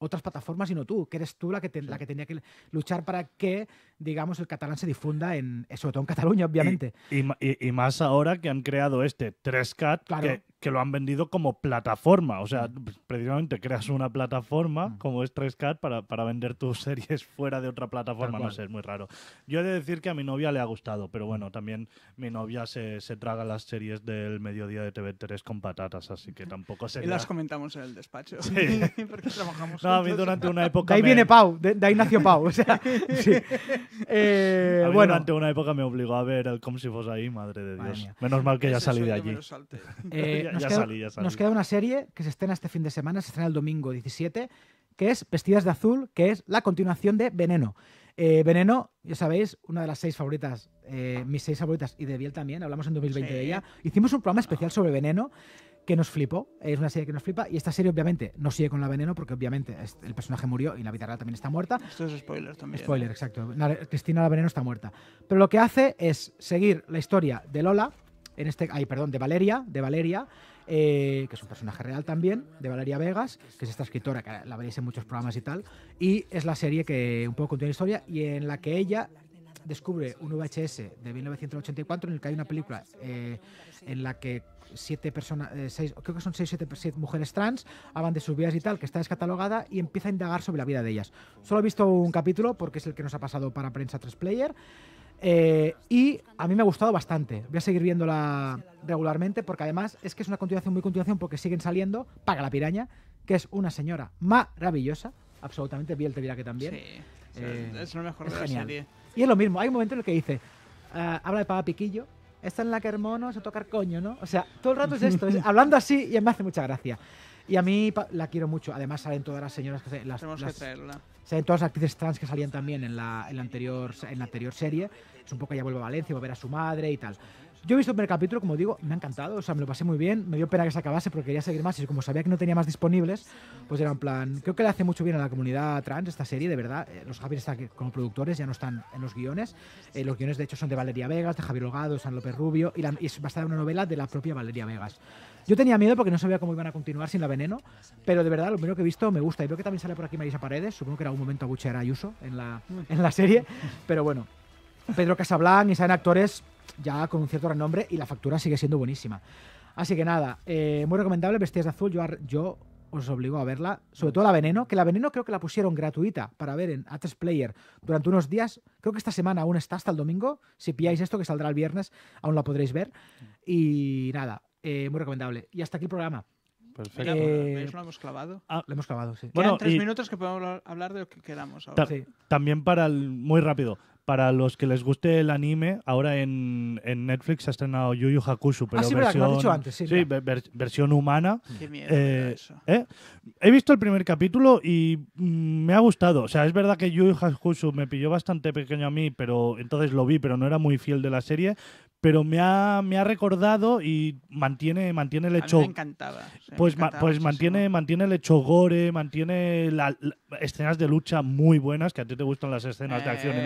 otras plataformas y no tú, que eres tú la que, la que tenía que luchar para que, digamos, el catalán se difunda, en, eh, sobre todo en Cataluña, obviamente. Y, más ahora que han creado este 3CAT, que que lo han vendido como plataforma. O sea, mm. precisamente creas una plataforma mm. como es 3Cat para, vender tus series fuera de otra plataforma. No sé, es muy raro. Yo he de decir que a mi novia le ha gustado, pero bueno, mm. también mi novia se, traga las series del mediodía de TV3 con patatas, así que tampoco se. Y las comentamos en el despacho. Sí. Porque trabajamos No, durante una época. ahí viene Pau, de, Pau. sí. bueno. Durante una época me obligó a ver el Com si ahí, madre de Dios. Menos mal que ya salí de allí. ya, nos queda, salí, ya salí. Nos queda una serie que se estrena este fin de semana, se estrena el domingo 17, que es Vestidas de Azul, que es la continuación de Veneno. Eh, veneno, ya sabéis, una de las seis favoritas, eh, mis seis favoritas y de Biel también, hablamos en 2020 de ella. Hicimos un programa especial sobre Veneno que nos flipó, es una serie que nos flipa y esta serie obviamente no sigue con la veneno porque obviamente el personaje murió y la vida real también está muerta. Esto es spoiler también. Spoiler, ¿eh? exacto. Cristina la veneno está muerta. Pero lo que hace es seguir la historia de Lola, en este, ay, perdón, de Valeria, de Valeria, eh, que es un personaje real también, de Valeria Vegas, que es esta escritora que la veréis en muchos programas y tal, y es la serie que un poco contiene historia y en la que ella descubre un VHS de 1984 en el que hay una película eh, en la que siete personas, eh, seis, creo que son seis, siete, siete, mujeres trans, hablan de sus vidas y tal, que está descatalogada y empieza a indagar sobre la vida de ellas. Solo he visto un capítulo porque es el que nos ha pasado para prensa 3 player eh, y a mí me ha gustado bastante. Voy a seguir viéndola regularmente porque además es que es una continuación muy continuación porque siguen saliendo Paga la Piraña, que es una señora maravillosa, absolutamente, Biel te dirá que también. Sí, eh, es lo mejor de Y es lo mismo, hay un momento en el que dice, ah, habla de papa Piquillo, esta en la que hermano se tocar coño, ¿no? O sea, todo el rato es esto, es hablando así y me hace mucha gracia. Y a mí la quiero mucho. Además salen todas las señoras que se, las, Tenemos que traerla salen todas las actrices trans que salían también en la, en la anterior, en la anterior serie. Es un poco ya vuelve a Valencia, va a ver a su madre y tal. Yo he visto el primer capítulo, como digo, me ha encantado, o sea, me lo pasé muy bien, me dio pena que se acabase porque quería seguir más y como sabía que no tenía más disponibles, pues era un plan, creo que le hace mucho bien a la comunidad trans esta serie, de verdad, eh, los Javier están como productores, ya no están en los guiones, eh, los guiones de hecho son de Valeria Vegas, de Javier Hogado, San López Rubio y, la, y es basada una novela de la propia Valeria Vegas. Yo tenía miedo porque no sabía cómo iban a continuar sin la veneno, pero de verdad lo primero que he visto me gusta. Y creo que también sale por aquí Marisa Paredes, supongo que era un momento a y Ayuso en la, en la serie, pero bueno, Pedro Casablanc y saben actores ya con un cierto renombre y la factura sigue siendo buenísima. Así que nada, eh, muy recomendable Bestias de Azul. Yo, yo os obligo a verla, sobre todo la Veneno, que la Veneno creo que la pusieron gratuita para ver en Atresplayer Player durante unos días. Creo que esta semana aún está hasta el domingo. Si pilláis esto, que saldrá el viernes, aún la podréis ver. Y nada, eh, muy recomendable. Y hasta aquí el programa. Perfecto. Pues, eh, lo hemos clavado. Ah. le hemos clavado, sí. Bueno, tres minutos que podemos hablar de lo que queramos. Ahora. También para el. Muy rápido para los que les guste el anime, ahora en, en Netflix ha estrenado Yu Yu Hakusho, pero ah, sí, versión, dicho antes, sí, versión humana. Qué miedo eh, ¿eh? he visto el primer capítulo y mm, me ha gustado. O sea, es verdad que Yu Yu Hakusho me pilló bastante pequeño a mí, pero entonces lo vi, pero no era muy fiel de la serie pero me ha, recordado y mantiene, mantiene el hecho. pues, pues mantiene, mantiene el hecho gore, mantiene la, escenas de lucha muy buenas, que a ti te gustan las escenas de acción. y,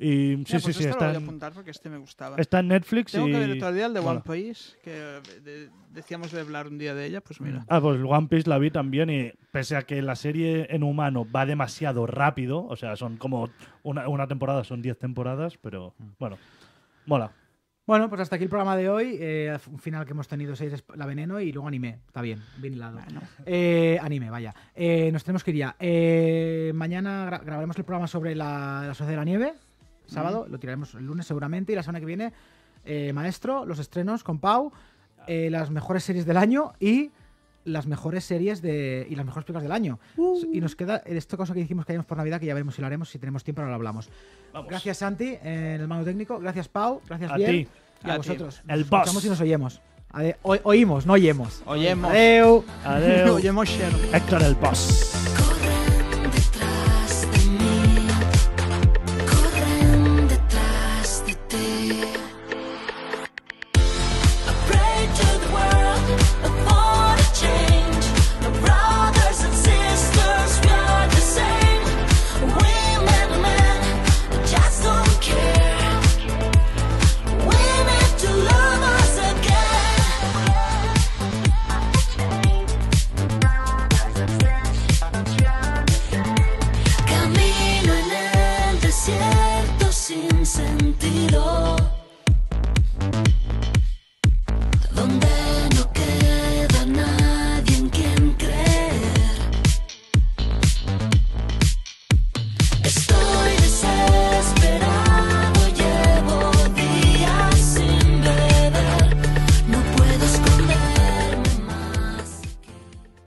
eh, pues sí, sí, sí. Está, lo voy a apuntar porque este me gustaba. Está en Netflix. Tengo que ver todavía el de One Piece, que decíamos de hablar un día de ella, pues mira. Ah, pues One Piece la vi también y pese a que la serie en humano va demasiado rápido, o sea, son como una, una temporada, son 10 temporadas, pero mm. bueno, mola. Bueno, pues hasta aquí el programa de hoy. Eh, un final que hemos tenido seis la veneno y luego anime. Está bien, bien eh, anime, vaya. Eh, nos tenemos que ir ya. mañana grabaremos el programa sobre la, Sociedad de la Nieve. Sábado, lo tiraremos el lunes seguramente. Y la semana que viene, Maestro, los estrenos con Pau, las mejores series del año y las mejores series de, y las mejores películas del año. Uh. Y nos queda esto cosa que dijimos que hayamos por Navidad, que ya veremos si lo haremos, si tenemos tiempo, ahora lo hablamos. Gracias, Santi, en el mano técnico. Gracias, Pau. Gracias, a Ti. Y a, vosotros. El boss. Nos y nos oyemos. oímos, no oyemos. Oyemos. Adeu. Adeu. Oyemos, Héctor, el boss.